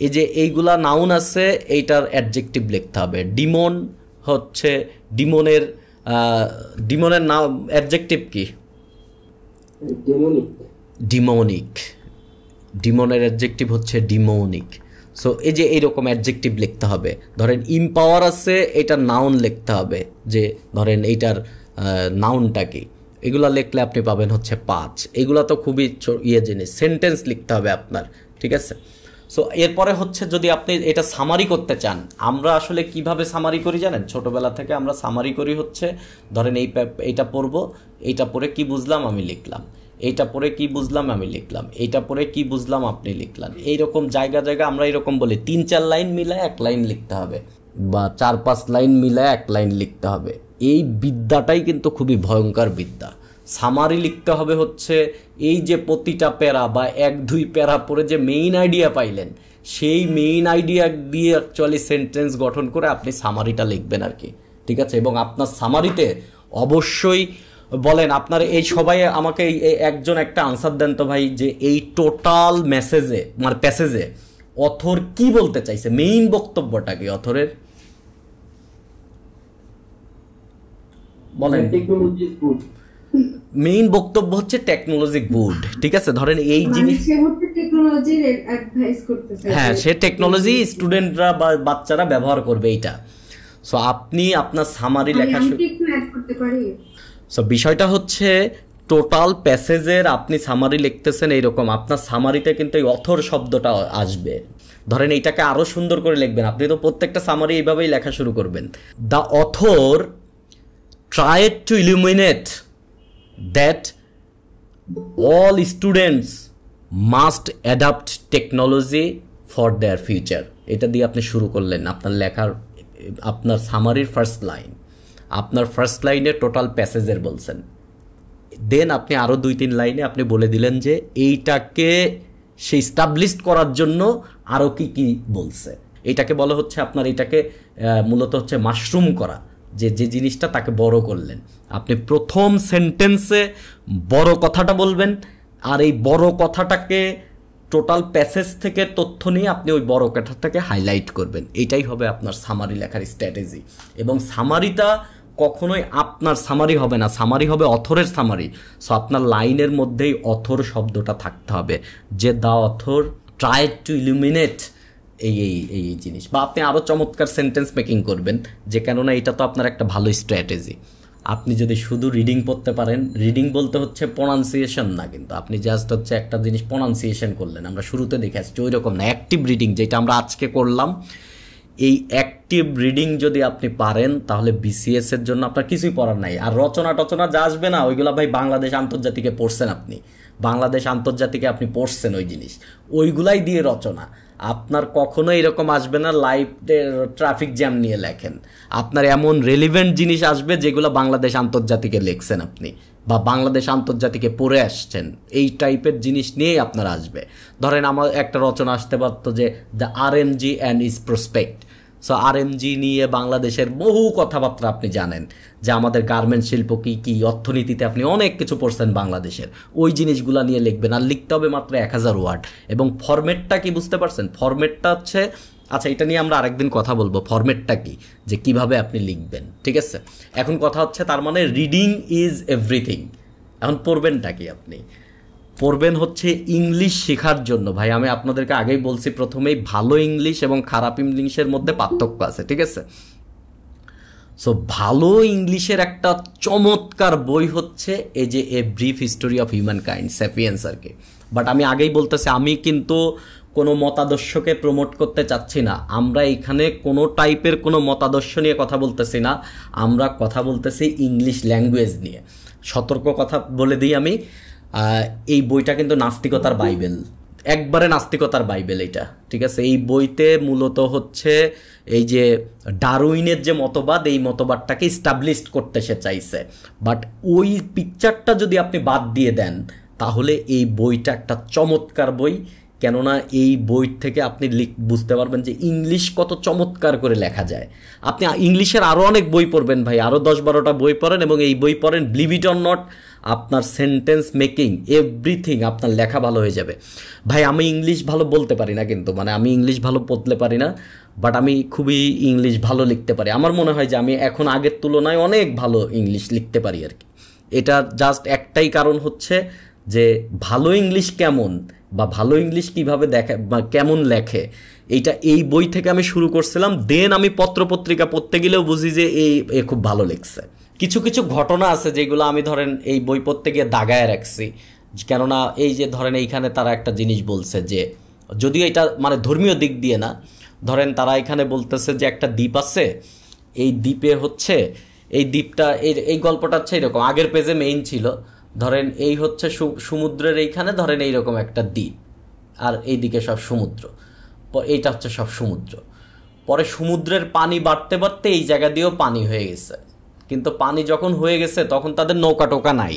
এই যে এইগুলা নাউন আছে এইটার অ্যাডজেক্টিভ লিখতে হবে ডিমন হচ্ছে ডিমনের ডিমনের নাম অ্যাডজেক্টিভ কি ডিমোনিক ডিমনের অ্যাডজেক্টিভ হচ্ছে ডিমৌনিক সো এই যে এইরকম অ্যাডজেক্টিভ লিখতে হবে ধরেন ইম্পাওয়ার আছে এটা নাউন লিখতে হবে যে ধরেন এইটার নাউনটা কি এগুলো লিখলে আপনি পাবেন হচ্ছে পাঁচ এগুলো তো খুবই ইয়ে জিনিস সেন্টেন্স লিখতে হবে আপনার ঠিক আছে সো এরপরে হচ্ছে যদি আপনি এটা সামারি করতে চান আমরা আসলে কিভাবে সামারি করি জানেন ছোটোবেলা থেকে আমরা সামারি করি হচ্ছে ধরেন এই এটা পড়বো এইটা পড়ে কি বুঝলাম আমি লিখলাম এইটা পরে কি বুঝলাম আমি লিখলাম এইটা পরে কি বুঝলাম আপনি লিখলেন এইরকম জায়গা জায়গা আমরা এরকম বলি তিন চার লাইন মিলায় এক লাইন লিখতে হবে বা চার পাঁচ লাইন মিলায় এক লাইন লিখতে হবে এই বিদ্যাটাই কিন্তু খুবই ভয়ঙ্কর বিদ্যা সামারি লিখতে হবে হচ্ছে এই যে প্রতিটা প্যারা বা এক দুই প্যারা পরে যে মেইন আইডিয়া পাইলেন সেই মেইন আইডিয়া দিয়ে অ্যাকচুয়ালি সেন্টেন্স গঠন করে আপনি সামারিটা লিখবেন আর কি ঠিক আছে এবং আপনার সামারিতে অবশ্যই বলেন আপনার এই সবাই আমাকে একজন একটা আনসার দেন তো ভাই যে এই টোটাল মেসেজে মানে প্যাসেজে অথর কি বলতে চাইছে মেইন বক্তব্যটা কি অথরের বলেন মেইন বক্তব্য হচ্ছে টেকনোলজি গুড ঠিক আছে ধরেন এই মানে জিনিস হ্যাঁ সে টেকনোলজি স্টুডেন্টরা বা বাচ্চারা ব্যবহার করবে এইটা সো আপনি আপনার সামারি লেখা করতে পারি সো বিষয়টা হচ্ছে টোটাল প্যাসেজের আপনি সামারি লিখতেছেন এইরকম আপনার সামারিতে কিন্তু এই অথর শব্দটা আসবে ধরেন এইটাকে আরও সুন্দর করে লিখবেন আপনি তো প্রত্যেকটা সামারি এইভাবেই লেখা শুরু করবেন the author tried to illuminate that all students must adapt technology for their future এটা দিয়ে আপনি শুরু করলেন আপনার লেখার আপনার সামারির ফার্স্ট লাইন আপনার ফার্স্ট লাইনে টোটাল প্যাসেজের বলছেন দেন আপনি আরও দুই তিন লাইনে আপনি বলে দিলেন যে এইটাকে সে স্টাবলিশ করার জন্য আরও কি কি বলছে এটাকে বলা হচ্ছে আপনার এটাকে মূলত হচ্ছে মাশরুম করা যে যে জিনিসটা তাকে বড় করলেন আপনি প্রথম সেন্টেন্সে বড় কথাটা বলবেন আর এই বড় কথাটাকে টোটাল প্যাসেজ থেকে তথ্য নিয়ে আপনি ওই বড় কথাটাকে হাইলাইট করবেন এটাই হবে আপনার সামারি লেখার স্ট্র্যাটেজি এবং সামারিটা কখনোই আপনার সামারি হবে না সামারি হবে অথরের সামারি সো আপনার লাইনের মধ্যেই অথর শব্দটা থাকতে হবে যে the author try to illuminate এই এই এই জিনিস বা আপনি আরও চমৎকার সেন্টেন্স মেকিং করবেন যে কেননা এটা তো আপনার একটা ভালো স্ট্র্যাটেজি আপনি যদি শুধু রিডিং পড়তে পারেন রিডিং বলতে হচ্ছে প্রনাউন্সিয়েশন না কিন্তু আপনি জাস্ট হচ্ছে একটা জিনিস প্রনাউন্সিয়েশন করলেন আমরা শুরুতে দেখে আসছি ওই রকম না অ্যাক্টিভ রিডিং যেটা আমরা আজকে করলাম এই অ্যাক্টিভ রিডিং যদি আপনি পারেন তাহলে বিসিএস এর জন্য আপনার কিছুই পড়ার নাই আর রচনা টচনা যা আসবে না ওইগুলো ভাই বাংলাদেশ আন্তর্জাতিকে পড়ছেন আপনি বাংলাদেশ আন্তর্জাতিকে আপনি পড়ছেন ওই জিনিস ওইগুলাই দিয়ে রচনা আপনার কখনো এরকম আসবে না লাইফ ট্রাফিক জ্যাম নিয়ে লেখেন আপনার এমন রেলিভেন্ট জিনিস আসবে যেগুলো বাংলাদেশ আন্তর্জাতিকে লেখছেন আপনি বা বাংলাদেশ আন্তর্জাতিকে পড়ে আসছেন এই টাইপের জিনিস নিয়েই আপনার আসবে ধরেন আমার একটা রচনা আসতে পারতো যে the R M G and is prospect so RMG নিয়ে বাংলাদেশের বহু কথাবার্তা আপনি জানেন যে আমাদের গার্মেন্টস শিল্প কী কী অর্থনীতিতে আপনি অনেক কিছু পড়ছেন বাংলাদেশের ওই জিনিসগুলো নিয়ে লিখবেন আর লিখতে হবে মাত্র এক হাজার ওয়ার্ড এবং ফরম্যাটটা কি বুঝতে পারছেন ফরম্যাটটা হচ্ছে আচ্ছা এটা নিয়ে আমরা আরেকদিন কথা বলবো ফরম্যাটটা কি যে কিভাবে আপনি লিখবেন ঠিক আছে এখন কথা হচ্ছে তার মানে রিডিং ইজ এভরিথিং এখন পড়বেনটা কি আপনি পড়বেন হচ্ছে ইংলিশ শেখার জন্য ভাই আমি আপনাদেরকে আগেই বলছি প্রথমেই ভালো ইংলিশ এবং খারাপ ইংলিশের মধ্যে পার্থক্য আছে ঠিক আছে সো ভালো ইংলিশের একটা চমৎকার বই হচ্ছে এই যে a brief history of human kind Sapiens আর কি বাট আমি আগেই বলতেছি আমি কিন্তু কোনো মতাদর্শকে প্রমোট করতে চাচ্ছি না আমরা এখানে কোনো টাইপের কোনো মতাদর্শ নিয়ে কথা বলতেছি না আমরা কথা বলতেছি ইংলিশ ল্যাঙ্গুয়েজ নিয়ে সতর্ক কথা বলে দিই আমি এই বইটা কিন্তু নাস্তিকতার বাইবেল একবারে নাস্তিকতার বাইবেল এটা ঠিক আছে এই বইতে মূলত হচ্ছে এই যে ডারউইনের যে মতবাদ এই মতবাদটাকে স্টাবলিশড করতে সে চাইছে বাট ওই পিকচারটা যদি আপনি বাদ দিয়ে দেন তাহলে এই বইটা একটা চমৎকার বই কেননা এই বই থেকে আপনি লিখ বুঝতে পারবেন যে ইংলিশ কত চমৎকার করে লেখা যায় আপনি ইংলিশের আরও অনেক বই পড়বেন ভাই আরও দশ বারোটা বই পড়েন এবং এই বই পড়েন ব্লিভ ইট অর নট আপনার সেন্টেন্স মেকিং এভরিথিং আপনার লেখা ভালো হয়ে যাবে ভাই আমি ইংলিশ ভালো বলতে পারি না কিন্তু মানে আমি ইংলিশ ভালো বলতে পারি না বাট আমি খুবই ইংলিশ ভালো লিখতে পারি আমার মনে হয় যে আমি এখন আগের তুলনায় অনেক ভালো ইংলিশ লিখতে পারি আর কি এটা জাস্ট একটাই কারণ হচ্ছে যে ভালো ইংলিশ কেমন বা ভালো ইংলিশ কিভাবে দেখে বা কেমন লেখে এইটা এই বই থেকে আমি শুরু করছিলাম দেন আমি পত্রপত্রিকা পড়তে গেলেও বুঝি যে এই এ খুব ভালো লিখছে কিছু কিছু ঘটনা আছে যেগুলো আমি ধরেন এই বই পড়তে গিয়ে দাগায় রাখছি কেননা এই যে ধরেন এইখানে তারা একটা জিনিস বলছে যে যদিও এটা মানে ধর্মীয় দিক দিয়ে না ধরেন তারা এখানে বলতেছে যে একটা দ্বীপ আছে এই দ্বীপে হচ্ছে এই দ্বীপটা এই এই গল্পটা হচ্ছে এরকম আগের পেজে মেইন ছিল ধরেন এই হচ্ছে সমুদ্রের এইখানে ধরেন এইরকম একটা দ্বীপ আর এইদিকে সব সমুদ্র এইটা হচ্ছে সব সমুদ্র পরে সমুদ্রের পানি বাড়তে বাড়তে এই জায়গা দিয়েও পানি হয়ে গেছে কিন্তু পানি যখন হয়ে গেছে তখন তাদের নৌকা টোকা নাই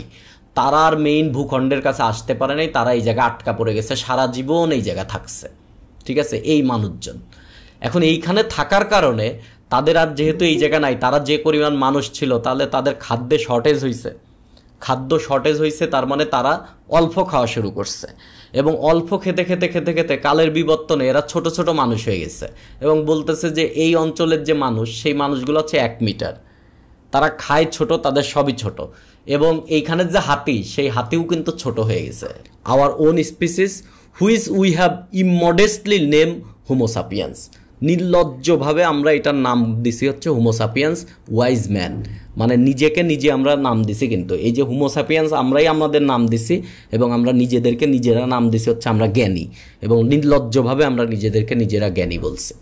তারা আর মেইন ভূখণ্ডের কাছে আসতে পারে নাই তারা এই জায়গায় আটকা পড়ে গেছে সারা জীবন এই জায়গা থাকছে ঠিক আছে এই মানুষজন এখন এইখানে থাকার কারণে তাদের আর যেহেতু এই জায়গা নাই তারা যে পরিমাণ মানুষ ছিল তাহলে তাদের খাদ্যে শর্টেজ হয়েছে খাদ্য শর্টেজ হয়েছে তার মানে তারা অল্প খাওয়া শুরু করছে এবং অল্প খেতে খেতে খেতে খেতে কালের বিবর্তনে এরা ছোট ছোট মানুষ হয়ে গেছে এবং বলতেছে যে এই অঞ্চলের যে মানুষ সেই মানুষগুলো হচ্ছে এক মিটার তারা খায় ছোট তাদের সবই ছোট এবং এইখানের যে হাতি সেই হাতিও কিন্তু ছোট হয়ে গেছে our own species whose we have immodestly name homo sapiens নির্লজ্জভাবে আমরা এটার নাম দিছি হচ্ছে হোমোসাপিয়ান্স ওয়াইজ ম্যান মানে নিজেকে নিজে আমরা নাম দিছি কিন্তু এই যে হোমোসাপিয়ান্স আমরাই আমাদের নাম দিছি এবং আমরা নিজেদেরকে নিজেরা নাম দিছি হচ্ছে আমরা জ্ঞানী এবং নির্লজ্জভাবে আমরা নিজেদেরকে নিজেরা জ্ঞানী বলছি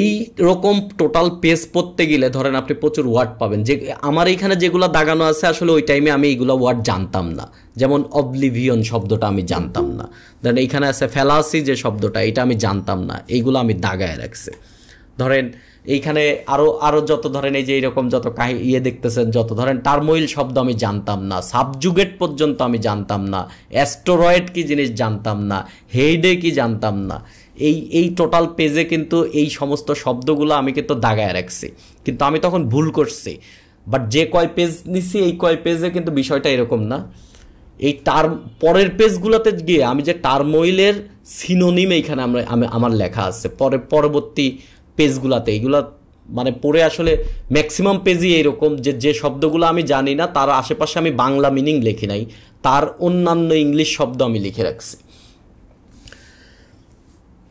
এই রকম টোটাল পেজ পড়তে গেলে ধরেন আপনি প্রচুর ওয়ার্ড পাবেন যে আমার এইখানে যেগুলো দাগানো আছে আসলে ওই টাইমে আমি এইগুলো ওয়ার্ড জানতাম না যেমন অবলিভিয়ন শব্দটা আমি জানতাম না ধরেন এইখানে আছে ফেলাসি যে শব্দটা এটা আমি জানতাম না এইগুলো আমি দাগায় রাখছি ধরেন এইখানে আরও আরও যত ধরেন এই যে এরকম যত কাহি ইয়ে দেখতেছেন যত ধরেন টার্মোইল শব্দ আমি জানতাম না সাবজুগেট পর্যন্ত আমি জানতাম না অ্যাস্ট্রয়েড কি জিনিস জানতাম না হেইডে কি জানতাম না এই এই টোটাল পেজে কিন্তু এই সমস্ত শব্দগুলো আমি কিন্তু দাগায় রাখছি কিন্তু আমি তখন ভুল করছি বাট যে কয় পেজ নিছি এই কয় পেজে কিন্তু বিষয়টা এরকম না এই টার্ম পরের পেজগুলোতে গিয়ে আমি যে টার্মোইলের সিনোনিম এইখানে আমরা আমার লেখা আছে পরে পরবর্তী পেজগুলাতে এইগুলা মানে পড়ে আসলে ম্যাক্সিমাম পেজই এরকম যে যে শব্দগুলো আমি জানি না তার আশেপাশে আমি বাংলা মিনিং লিখি নাই তার অন্যান্য ইংলিশ শব্দ আমি লিখে রাখছি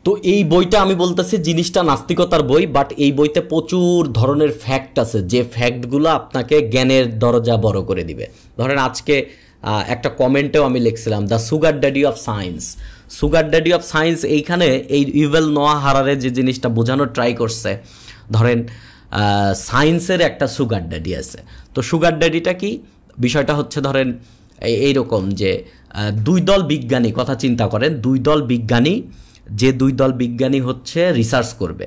তো এই বইটা আমি বলতেছি জিনিসটা নাস্তিকতার বই বাট এই বইতে প্রচুর ধরনের ফ্যাক্ট আছে যে ফ্যাক্টগুলো আপনাকে জ্ঞানের দরজা বড় করে দিবে ধরেন আজকে একটা কমেন্টেও আমি লিখছিলাম the sugar daddy of science sugar daddy of science এইখানে এই ইভেল নোয়া হারারে যে জিনিসটা বোঝানোর ট্রাই করছে ধরেন সায়েন্সের একটা সুগার ড্যাডি আছে তো সুগার ড্যাডিটা কি বিষয়টা হচ্ছে ধরেন এইরকম যে দুই দল বিজ্ঞানী কথা চিন্তা করেন দুই দল বিজ্ঞানী যে দুই দল বিজ্ঞানী হচ্ছে রিসার্চ করবে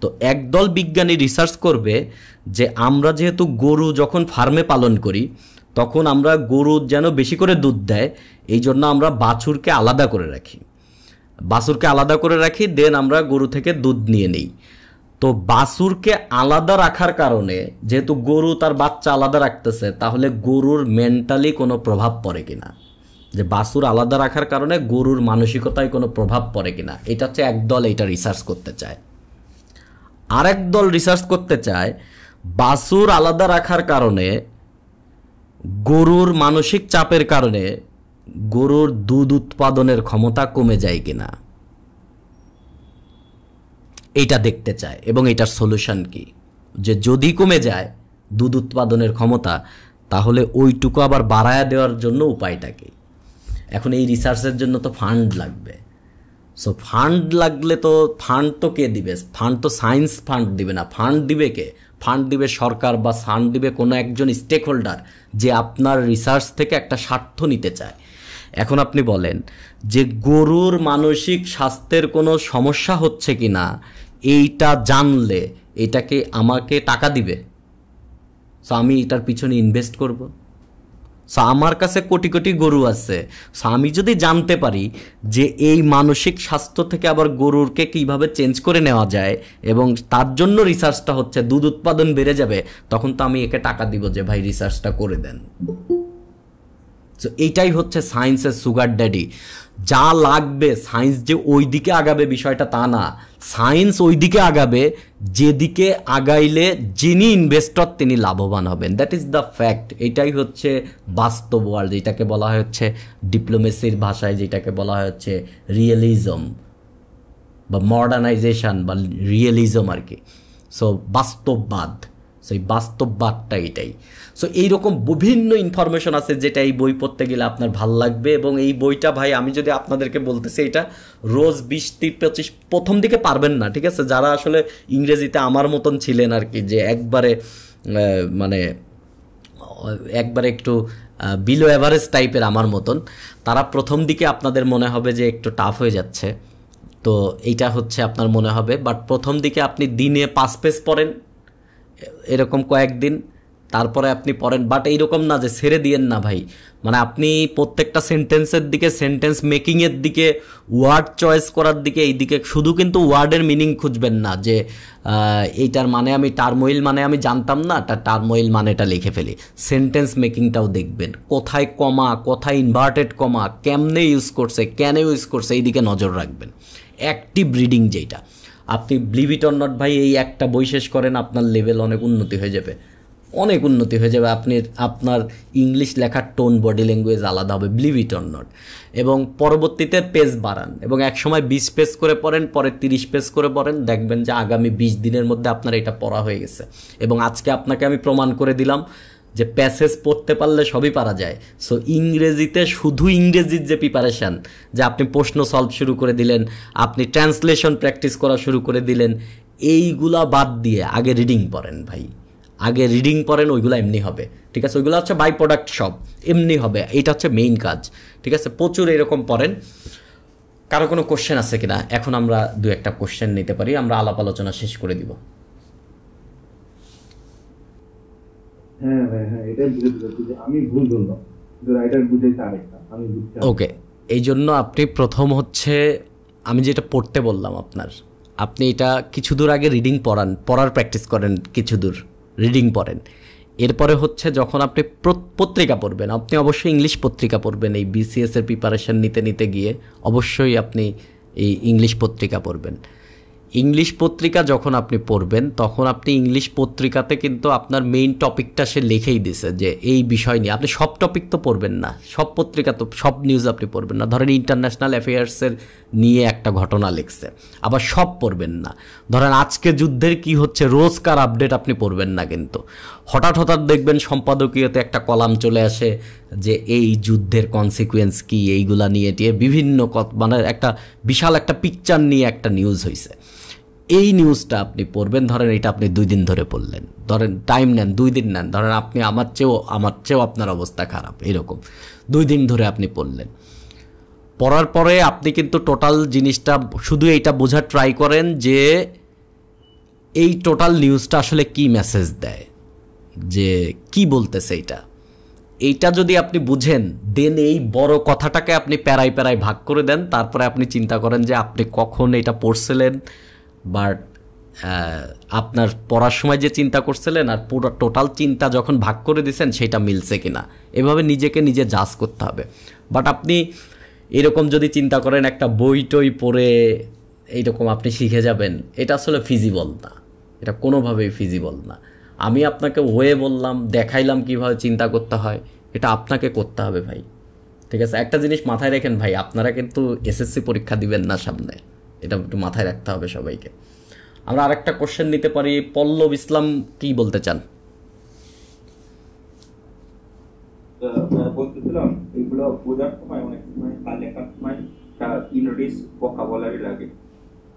তো একদল বিজ্ঞানী রিসার্চ করবে যে আমরা যেহেতু গরু যখন ফার্মে পালন করি তখন আমরা গরু যেন বেশি করে দুধ দেয় এই জন্য আমরা বাছুরকে আলাদা করে রাখি বাছুরকে আলাদা করে রাখি দেন আমরা গরু থেকে দুধ নিয়ে নিই তো বাছুরকে আলাদা রাখার কারণে যেহেতু গরু তার বাচ্চা আলাদা রাখতেছে তাহলে গরুর মেন্টালি কোনো প্রভাব পড়ে কিনা যে বাসুর আলাদা রাখার কারণে গরুর মানসিকতায় কোনো প্রভাব পড়ে কিনা এটা হচ্ছে একদল এটা রিসার্চ করতে চায় আরেক দল রিসার্চ করতে চায় বাসুর আলাদা রাখার কারণে গরুর মানসিক চাপের কারণে গরুর দুধ উৎপাদনের ক্ষমতা কমে যায় কিনা এটা দেখতে চায় এবং এটার সলিউশন কি যে যদি কমে যায় দুধ উৎপাদনের ক্ষমতা তাহলে ওইটুকু আবার বাড়ায়া দেওয়ার জন্য উপায়টা কী এখন এই রিসার্চের জন্য তো ফান্ড লাগবে সো ফান্ড লাগলে তো ফান্ড তো কে দিবে ফান্ড তো সায়েন্স ফান্ড দিবে না ফান্ড দিবে কে ফান্ড দিবে সরকার বা ফান্ড দিবে কোনো একজন স্টেক হোল্ডার যে আপনার রিসার্চ থেকে একটা স্বার্থ নিতে চায় এখন আপনি বলেন যে গরুর মানসিক স্বাস্থ্যের কোনো সমস্যা হচ্ছে কি না এইটা জানলে এটাকে আমাকে টাকা দিবে সো আমি এটার পিছনে ইনভেস্ট করবো সো আমার কাছে কোটি কোটি গরু আছে সো আমি যদি জানতে পারি যে এই মানসিক স্বাস্থ্য থেকে আবার গরুরকে কিভাবে চেঞ্জ করে নেওয়া যায় এবং তার জন্য রিসার্চটা হচ্ছে দুধ উৎপাদন বেড়ে যাবে তখন তো আমি একে টাকা দিব যে ভাই রিসার্চটা করে দেন সো এইটাই হচ্ছে সায়েন্সের সুগার ড্যাডি যা লাগবে সায়েন্স যে ওই দিকে আগাবে বিষয়টা তা না সায়েন্স ওই দিকে আগাবে যেদিকে আগাইলে যিনি ইনভেস্টর তিনি লাভবান হবেন দ্যাট ইজ দ্য ফ্যাক্ট এটাই হচ্ছে বাস্তব ওয়ার্ল্ড যেটাকে বলা হচ্ছে ডিপ্লোমেসির ভাষায় যেটাকে বলা হচ্ছে রিয়েলিজম বা মডার্নাইজেশান বা রিয়েলিজম আর কি সো বাস্তববাদ সো এই বাস্তববাদটা এটাই সো এইরকম বিভিন্ন ইনফরমেশন আছে যেটা এই বই পড়তে গেলে আপনার ভাল লাগবে এবং এই বইটা ভাই আমি যদি আপনাদেরকে বলতেছি এটা রোজ বিশ তিরিশ পঁচিশ প্রথম দিকে পারবেন না ঠিক আছে যারা আসলে ইংরেজিতে আমার মতন ছিলেন আর কি যে একবারে মানে একবারে একটু বিলো অ্যাভারেজ টাইপের আমার মতন তারা প্রথম দিকে আপনাদের মনে হবে যে একটু টাফ হয়ে যাচ্ছে তো এইটা হচ্ছে আপনার মনে হবে বাট প্রথম দিকে আপনি দিনে পাঁচ পেজ পড়েন এরকম কয়েকদিন তারপরে আপনি পড়েন বাট এইরকম না যে ছেড়ে দিয়েন না ভাই মানে আপনি প্রত্যেকটা সেন্টেন্সের দিকে সেন্টেন্স মেকিংয়ের দিকে ওয়ার্ড চয়েস করার দিকে এই দিকে শুধু কিন্তু ওয়ার্ডের মিনিং খুঁজবেন না যে এইটার মানে আমি টার্মোইল মানে আমি জানতাম না তা টার্মোইল মানেটা লিখে ফেলি সেন্টেন্স মেকিংটাও দেখবেন কোথায় কমা কোথায় ইনভার্টেড কমা কেমনে ইউজ করছে কেন ইউজ করছে এই দিকে নজর রাখবেন অ্যাক্টিভ রিডিং যেটা আপনি ব্লিভ ইট অর নট ভাই এই একটা বই শেষ করেন আপনার লেভেল অনেক উন্নতি হয়ে যাবে অনেক উন্নতি হয়ে যাবে আপনি আপনার ইংলিশ লেখার টোন বডি ল্যাঙ্গুয়েজ আলাদা হবে ব্লিভ ইট অর নট এবং পরবর্তীতে পেজ বাড়ান এবং একসময় বিশ পেজ করে পড়েন পরে তিরিশ পেজ করে পড়েন দেখবেন যে আগামী বিশ দিনের মধ্যে আপনার এটা পড়া হয়ে গেছে এবং আজকে আপনাকে আমি প্রমাণ করে দিলাম যে প্যাসেজ পড়তে পারলে সবই পারা যায় সো ইংরেজিতে শুধু ইংরেজির যে প্রিপারেশান যে আপনি প্রশ্ন সলভ শুরু করে দিলেন আপনি ট্রান্সলেশন প্র্যাকটিস করা শুরু করে দিলেন এইগুলা বাদ দিয়ে আগে রিডিং পড়েন ভাই আগে রিডিং পড়েন ওইগুলো এমনি হবে ঠিক আছে ওইগুলো হচ্ছে বাই প্রোডাক্ট সব এমনি হবে এটা হচ্ছে মেইন কাজ ঠিক আছে প্রচুর এরকম পড়েন কারো কোনো কোশ্চেন আছে কিনা এখন আমরা দু একটা কোশ্চেন নিতে পারি আমরা আলাপ আলোচনা শেষ করে দিব ওকে হ্যাঁ, হ্যাঁ, হ্যাঁ, এই জন্য আপনি প্রথম হচ্ছে আমি যেটা পড়তে বললাম আপনার আপনি এটা কিছু দূর আগে রিডিং পড়ান পড়ার প্র্যাকটিস করেন কিছু দূর রিডিং পড়েন এরপরে হচ্ছে যখন আপনি পত্রিকা পড়বেন আপনি অবশ্যই ইংলিশ পত্রিকা পড়বেন এই বিসিএসের প্রিপারেশান নিতে নিতে গিয়ে অবশ্যই আপনি এই ইংলিশ পত্রিকা পড়বেন ইংলিশ পত্রিকা যখন আপনি পড়বেন তখন আপনি ইংলিশ পত্রিকাতে কিন্তু আপনার মেইন টপিকটা সে লিখেই দিছে যে এই বিষয় নিয়ে আপনি সব টপিক তো পড়বেন না সব পত্রিকা তো সব নিউজ আপনি পড়বেন না ধরেন ইন্টারন্যাশনাল অ্যাফেয়ার্সের নিয়ে একটা ঘটনা লিখছে আবার সব পড়বেন না ধরেন আজকে যুদ্ধের কি হচ্ছে রোজকার আপডেট আপনি পড়বেন না কিন্তু হঠাৎ হঠাৎ দেখবেন সম্পাদকীয়তে একটা কলাম চলে আসে যে এই যুদ্ধের কনসিকুয়েন্স কি এইগুলা নিয়ে টিয়ে বিভিন্ন মানে একটা বিশাল একটা পিকচার নিয়ে একটা নিউজ হয়েছে এই নিউজটা আপনি পড়বেন ধরেন এটা আপনি দুই দিন ধরে পড়লেন ধরেন টাইম নেন দুই দিন নেন ধরেন আপনি আমার চেয়েও আমার চেয়েও আপনার অবস্থা খারাপ এরকম দুই দিন ধরে আপনি পড়লেন পড়ার পরে আপনি কিন্তু টোটাল জিনিসটা শুধু এইটা বোঝার ট্রাই করেন যে এই টোটাল নিউজটা আসলে কি মেসেজ দেয় যে কি বলতেছে এইটা এইটা যদি আপনি বুঝেন দেন এই বড় কথাটাকে আপনি প্যারায় প্যারায় ভাগ করে দেন তারপরে আপনি চিন্তা করেন যে আপনি কখন এটা পড়ছিলেন বাট আপনার পড়ার সময় যে চিন্তা করছিলেন আর পুরো টোটাল চিন্তা যখন ভাগ করে দিছেন সেটা মিলছে কিনা এভাবে নিজেকে নিজে জাজ করতে হবে বাট আপনি এরকম যদি চিন্তা করেন একটা বই টই পড়ে এইরকম আপনি শিখে যাবেন এটা আসলে ফিজিবল না এটা কোনোভাবেই ফিজিবল না আমি আপনাকে ওয়ে বললাম দেখাইলাম কিভাবে চিন্তা করতে হয় এটা আপনাকে করতে হবে ভাই ঠিক আছে একটা জিনিস মাথায় রেখেন ভাই আপনারা কিন্তু এসএসসি পরীক্ষা দিবেন না সামনে এটা একটু মাথায় রাখতে হবে সবাইকে আমরা আরেকটা কোশ্চেন নিতে পারি পল্লব ইসলাম কি বলতে চান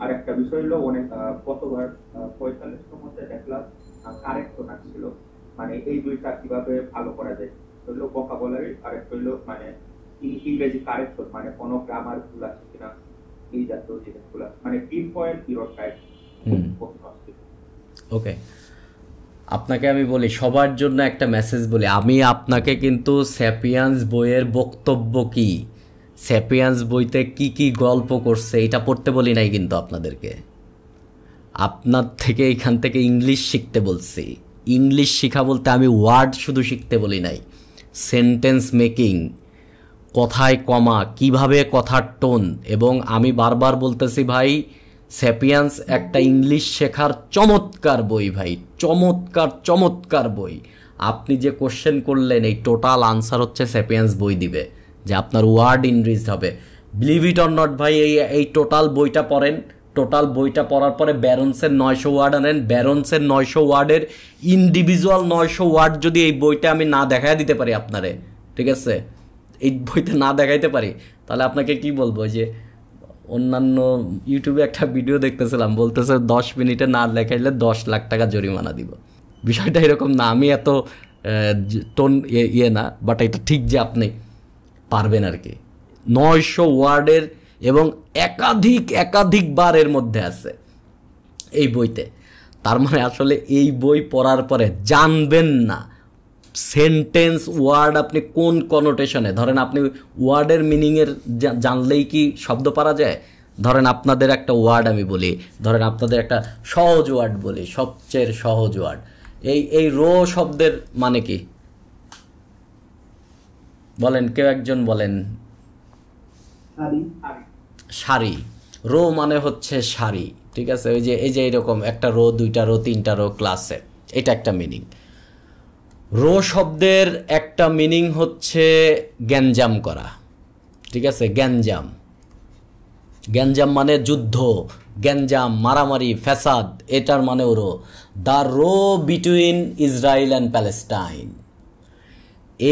আর একটা বিষয় মানে এই দুইটা কিভাবে ভালো করা যায় মানে ইংরেজি কারেকশন মানে কোনো গ্রামার ভুল আছে এই জাতীয় জিনিসগুলো মানে ওকে আপনাকে আমি বলি সবার জন্য একটা মেসেজ বলি আমি আপনাকে কিন্তু স্যাপিয়ান্স বইয়ের বক্তব্য কি স্যাপিয়ান্স বইতে কি কি গল্প করছে এটা পড়তে বলি নাই কিন্তু আপনাদেরকে আপনার থেকে এখান থেকে ইংলিশ শিখতে বলছি ইংলিশ শেখা বলতে আমি ওয়ার্ড শুধু শিখতে বলি নাই সেন্টেন্স মেকিং কথায় কমা কিভাবে কথার টোন এবং আমি বারবার বলতেছি ভাই স্যাপিয়ান্স একটা ইংলিশ শেখার চমৎকার বই ভাই চমৎকার চমৎকার বই আপনি যে কোশ্চেন করলেন এই টোটাল আনসার হচ্ছে স্যাপিয়ান্স বই দিবে যে আপনার ওয়ার্ড ইনক্রিজ হবে বিলিভ ইট অর নট ভাই এই এই টোটাল বইটা পড়েন টোটাল বইটা পড়ার পরে ব্যারন্সের নয়শো ওয়ার্ড আনেন ব্যারন্সের নয়শো ওয়ার্ডের ইন্ডিভিজুয়াল নয়শো ওয়ার্ড যদি এই বইটা আমি না দেখায় দিতে পারি আপনারে ঠিক আছে এই বইতে না দেখাইতে পারি তাহলে আপনাকে কি বলবো যে অন্যান্য ইউটিউবে একটা ভিডিও দেখতেছিলাম বলতেছে দশ মিনিটে না লেখাইলে দশ লাখ টাকা জরিমানা দিব বিষয়টা এরকম না আমি এত টোন ইয়ে না বাট এটা ঠিক যে আপনি পারবেন আর কি নয়শো ওয়ার্ডের এবং একাধিক একাধিক বারের মধ্যে আছে এই বইতে তার মানে আসলে এই বই পড়ার পরে জানবেন না সেন্টেন্স ওয়ার্ড আপনি কোন কনোটেশনে ধরেন আপনি ওয়ার্ডের মিনিংয়ের জানলেই কি শব্দ পারা যায় ধরেন আপনাদের একটা ওয়ার্ড আমি বলি ধরেন আপনাদের একটা সহজ ওয়ার্ড বলি সবচেয়ে সহজ ওয়ার্ড এই এই রো শব্দের মানে কি বলেন কেউ একজন বলেন শাড়ি রো মানে হচ্ছে শাড়ি ঠিক আছে ওই যে এই যে এরকম একটা রো দুইটা রো তিনটা রো ক্লাসে এটা একটা মিনিং রো শব্দের একটা মিনিং হচ্ছে গ্যাঞ্জাম করা ঠিক আছে গ্যাঞ্জাম গ্যাঞ্জাম মানে যুদ্ধ গ্যাঞ্জাম মারামারি ফ্যাসাদ এটার মানে row the row between Israel and Palestine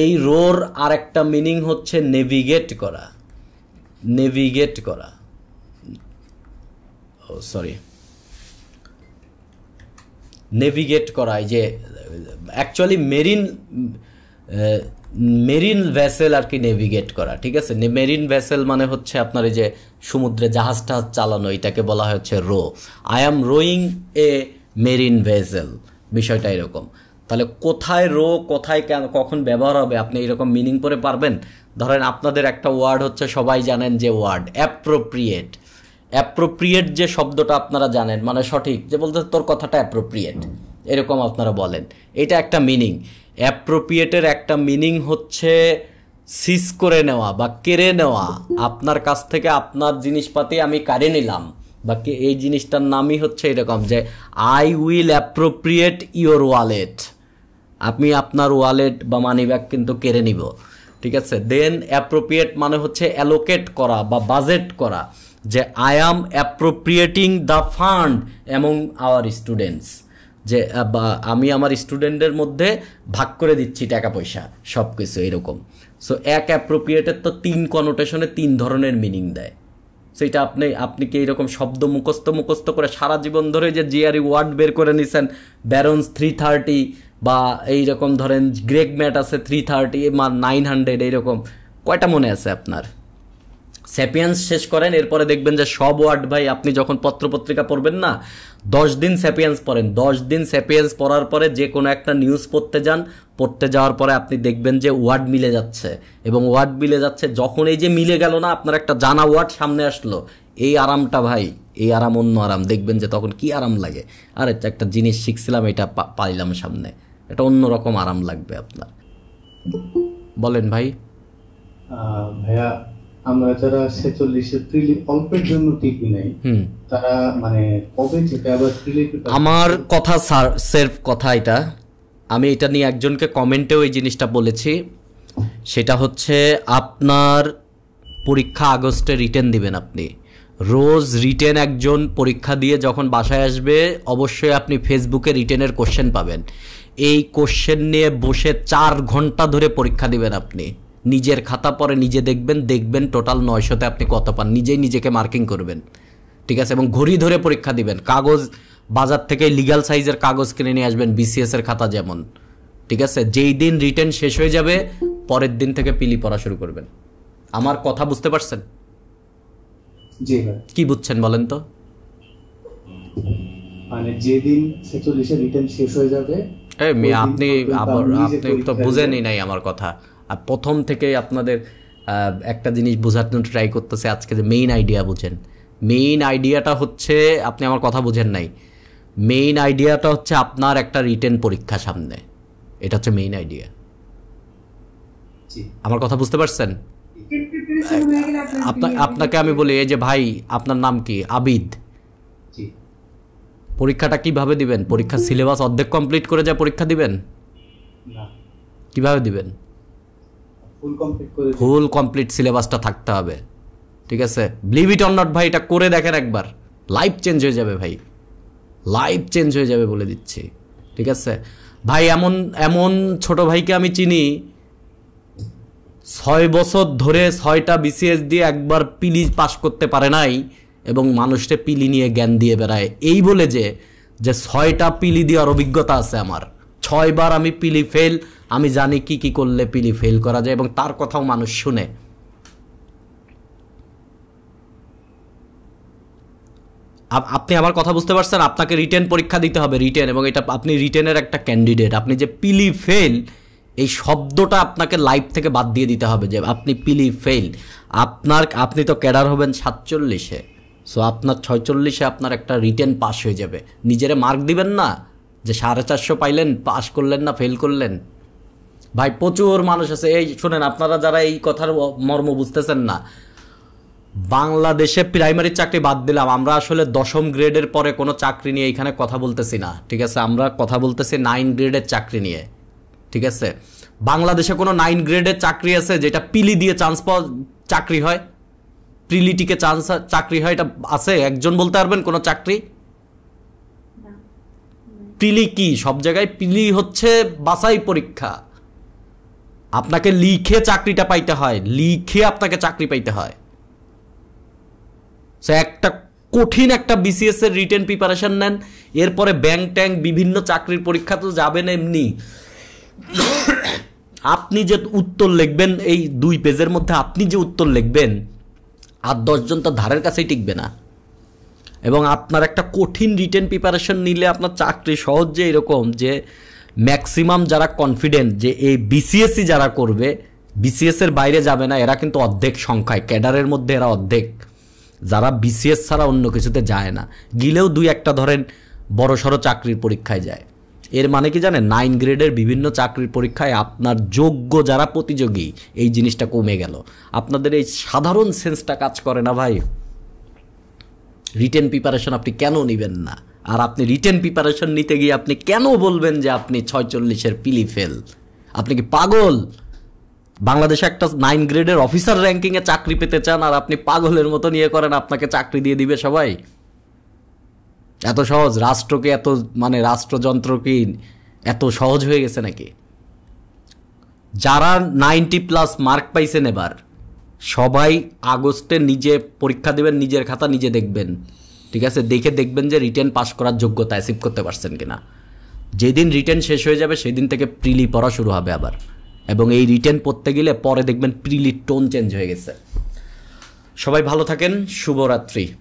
এই রোর আর একটা মিনিং হচ্ছে নেভিগেট করা নেভিগেট করা ও সরি নেভিগেট করায় যে অ্যাকচুয়ালি মেরিন মেরিন ভেসেল আর কি নেভিগেট করা ঠিক আছে মেরিন ভেসেল মানে হচ্ছে আপনার এই যে সমুদ্রে জাহাজ টাহাজ চালানো এটাকে বলা হচ্ছে row I am rowing a marine vessel বিষয়টা এরকম তাহলে কোথায় রো কোথায় কেন কখন ব্যবহার হবে আপনি এরকম মিনিং করে পারবেন ধরেন আপনাদের একটা ওয়ার্ড হচ্ছে সবাই জানেন যে ওয়ার্ড অ্যাপ্রোপ্রিয়েট অ্যাপ্রোপ্রিয়েট যে শব্দটা আপনারা জানেন মানে সঠিক যে বলতে তোর কথাটা অ্যাপ্রোপ্রিয়েট এরকম আপনারা বলেন এটা একটা মিনিং অ্যাপ্রোপ্রিয়েটের একটা মিনিং হচ্ছে সিজ করে নেওয়া বা কেড়ে নেওয়া আপনার কাছ থেকে আপনার জিনিসপাতি আমি কাড়ে নিলাম বা এই জিনিসটার নামই হচ্ছে এরকম যে I will appropriate your wallet আমি আপনার ওয়ালেট বা মানি ব্যাগ কিন্তু কেড়ে নিব ঠিক আছে দেন অ্যাপ্রোপ্রিয়েট মানে হচ্ছে অ্যালোকেট করা বা বাজেট করা যে I am appropriating the fund among our students যে আমি আমার স্টুডেন্টদের মধ্যে ভাগ করে দিচ্ছি টাকা পয়সা সব কিছু এরকম সো এক অ্যাপ্রোপ্রিয়েটের তো তিন কনোটেশনে তিন ধরনের মিনিং দেয় সো এটা আপনি আপনি কি এরকম শব্দ মুখস্থ মুখস্থ করে সারা জীবন ধরে যে জিআরই ওয়ার্ড বের করে নিছেন ব্যারন্স থ্রি থার্টি বা এই রকম ধরেন গ্রেক ম্যাট আছে থ্রি থার্টি বা নাইন হান্ড্রেড এইরকম কয়টা মনে আছে আপনার স্যাপিয়ান্স শেষ করেন এরপরে দেখবেন যে সব ওয়ার্ড ভাই আপনি যখন পত্রপত্রিকা পড়বেন না দশ দিন স্যাপিয়ান্স পড়েন দশ দিন স্যাপিয়ান্স পড়ার পরে যে কোনো একটা নিউজ পড়তে যান পড়তে যাওয়ার পরে আপনি দেখবেন যে ওয়ার্ড মিলে যাচ্ছে এবং ওয়ার্ড মিলে যাচ্ছে যখন এই যে মিলে গেল না আপনার একটা জানা ওয়ার্ড সামনে আসলো এই আরামটা ভাই এই আরাম অন্য আরাম দেখবেন যে তখন কি আরাম লাগে আর একটা জিনিস শিখছিলাম এটা পাইলাম সামনে এটা অন্যরকম আরাম লাগবে আপনার বলেন ভাই ভাইয়া আমরা যারা ছেচল্লিশে প্রিলি অল্পের জন্য টিপি নাই তারা মানে কবে থেকে আবার আমার কথা সেলফ কথা এটা আমি এটা নিয়ে একজনকে কমেন্টেও এই জিনিসটা বলেছি সেটা হচ্ছে আপনার পরীক্ষা আগস্টে রিটেন দিবেন আপনি রোজ রিটেন একজন পরীক্ষা দিয়ে যখন বাসায় আসবে অবশ্যই আপনি ফেসবুকে রিটেনের কোশ্চেন পাবেন এই কোশ্চেন নিয়ে বসে চার ঘন্টা ধরে পরীক্ষা দিবেন আপনি নিজের খাতা পরে নিজে দেখবেন দেখবেন টোটাল নয়শোতে আপনি কত পান নিজেই নিজেকে মার্কিং করবেন ঠিক আছে এবং ঘড়ি ধরে পরীক্ষা দিবেন কাগজ বাজার থেকে লিগাল সাইজের কাগজ কিনে নিয়ে আসবেন বিসিএসের খাতা যেমন ঠিক আছে যেই দিন রিটার্ন শেষ হয়ে যাবে পরের দিন থেকে পিলি পড়া শুরু করবেন আমার কথা বুঝতে পারছেন কি বুঝছেন বলেন তো মানে যেদিন রিটার্ন শেষ হয়ে যাবে আপনি আপনি তো বুঝেনই নাই আমার কথা আর প্রথম থেকে আপনাদের একটা জিনিস বোঝার জন্য ট্রাই করতেছে আজকে যে মেইন আইডিয়া বোঝেন মেইন আইডিয়াটা হচ্ছে আপনি আমার কথা বোঝেন নাই মেইন আইডিয়াটা হচ্ছে আপনার একটা রিটেন পরীক্ষা সামনে এটা হচ্ছে মেইন আইডিয়া আমার কথা বুঝতে পারছেন আপনাকে আমি বলি এই যে ভাই আপনার নাম কি আবিদ পরীক্ষাটা কিভাবে দিবেন পরীক্ষার সিলেবাস অর্ধেক কমপ্লিট করে যা পরীক্ষা দিবেন কিভাবে দিবেন ফুল কমপ্লিট সিলেবাসটা থাকতে হবে ঠিক আছে ব্লিভ ইট অন নট ভাই এটা করে দেখেন একবার লাইফ চেঞ্জ হয়ে যাবে ভাই লাইফ চেঞ্জ হয়ে যাবে বলে দিচ্ছি ঠিক আছে ভাই এমন এমন ছোট ভাইকে আমি চিনি ছয় বছর ধরে ছয়টা বিসিএস দিয়ে একবার পিলি পাশ করতে পারে নাই এবং মানুষটা পিলি নিয়ে জ্ঞান দিয়ে বেড়ায় এই বলে যে যে ছয়টা পিলি দেওয়ার অভিজ্ঞতা আছে আমার ছয়বার আমি পিলি ফেল আমি জানি কি কি করলে পিলি ফেল করা যায় এবং তার কথাও মানুষ শুনে আপনি আমার কথা বুঝতে পারছেন আপনাকে রিটেন পরীক্ষা দিতে হবে রিটেন এবং এটা আপনি রিটেনের একটা ক্যান্ডিডেট আপনি যে পিলি ফেল এই শব্দটা আপনাকে লাইফ থেকে বাদ দিয়ে দিতে হবে যে আপনি পিলি ফেল আপনার আপনি তো ক্যাডার হবেন সাতচল্লিশে সো আপনার ছয়চল্লিশে আপনার একটা রিটেন পাস হয়ে যাবে নিজেরা মার্ক দিবেন না যে সাড়ে চারশো পাইলেন পাস করলেন না ফেল করলেন ভাই প্রচুর মানুষ আছে এই শোনেন আপনারা যারা এই কথার মর্ম বুঝতেছেন না বাংলাদেশে প্রাইমারি চাকরি বাদ দিলাম আমরা আসলে দশম গ্রেডের পরে কোনো চাকরি নিয়ে এখানে কথা বলতেছি না ঠিক আছে আমরা কথা বলতেছি নাইন গ্রেডের চাকরি নিয়ে ঠিক আছে বাংলাদেশে কোনো নাইন গ্রেডের চাকরি আছে যেটা পিলি দিয়ে চান্স পাওয়া চাকরি হয় প্রিলিটিকে চান্স চাকরি হয় এটা আছে একজন বলতে পারবেন কোনো চাকরি পিলি কি সব জায়গায় পিলি হচ্ছে বাসাই পরীক্ষা আপনাকে লিখে চাকরিটা পাইতে হয় লিখে আপনাকে চাকরি পাইতে হয় সে একটা কঠিন একটা বিসিএস এর রিটেন প্রিপারেশন নেন এরপরে ব্যাংক ট্যাঙ্ক বিভিন্ন চাকরির পরীক্ষা তো যাবেন এমনি আপনি যে উত্তর লিখবেন এই দুই পেজের মধ্যে আপনি যে উত্তর লিখবেন আর দশজন তো ধারের কাছেই টিকবে না এবং আপনার একটা কঠিন রিটেন প্রিপারেশন নিলে আপনার চাকরি সহজ যে এরকম যে ম্যাক্সিমাম যারা কনফিডেন্ট যে এই বিসিএসসি e যারা করবে বিসিএসের বাইরে যাবে না এরা কিন্তু অর্ধেক সংখ্যায় ক্যাডারের মধ্যে এরা অর্ধেক যারা বিসিএস ছাড়া অন্য কিছুতে যায় না গিলেও দুই একটা ধরেন বড় সড়ো চাকরির পরীক্ষায় যায় এর মানে কি জানেন নাইন গ্রেডের বিভিন্ন চাকরির পরীক্ষায় আপনার যোগ্য যারা প্রতিযোগী এই জিনিসটা কমে গেল আপনাদের এই সাধারণ সেন্সটা কাজ করে না ভাই রিটেন প্রিপারেশন আপনি কেন নেবেন না আর আপনি রিটেন প্রিপারেশন নিতে গিয়ে আপনি কেন বলবেন যে আপনি ছয়চল্লিশের পিলি ফেল আপনি কি পাগল বাংলাদেশে একটা নাইন গ্রেডের অফিসার র্যাঙ্কিংয়ে চাকরি পেতে চান আর আপনি পাগলের মতো নিয়ে করেন আপনাকে চাকরি দিয়ে দিবে সবাই এত সহজ রাষ্ট্রকে এত মানে রাষ্ট্রযন্ত্র এত সহজ হয়ে গেছে নাকি যারা নাইনটি প্লাস মার্ক পাইছেন এবার সবাই আগস্টে নিজে পরীক্ষা দেবেন নিজের খাতা নিজে দেখবেন ঠিক আছে দেখে দেখবেন যে রিটার্ন পাস করার যোগ্যতা অ্যাসিভ করতে পারছেন কি না যেদিন রিটার্ন শেষ হয়ে যাবে সেই দিন থেকে প্রিলি পড়া শুরু হবে আবার এবং এই রিটেন পড়তে গেলে পরে দেখবেন প্রিলির টোন চেঞ্জ হয়ে গেছে সবাই ভালো থাকেন শুভরাত্রি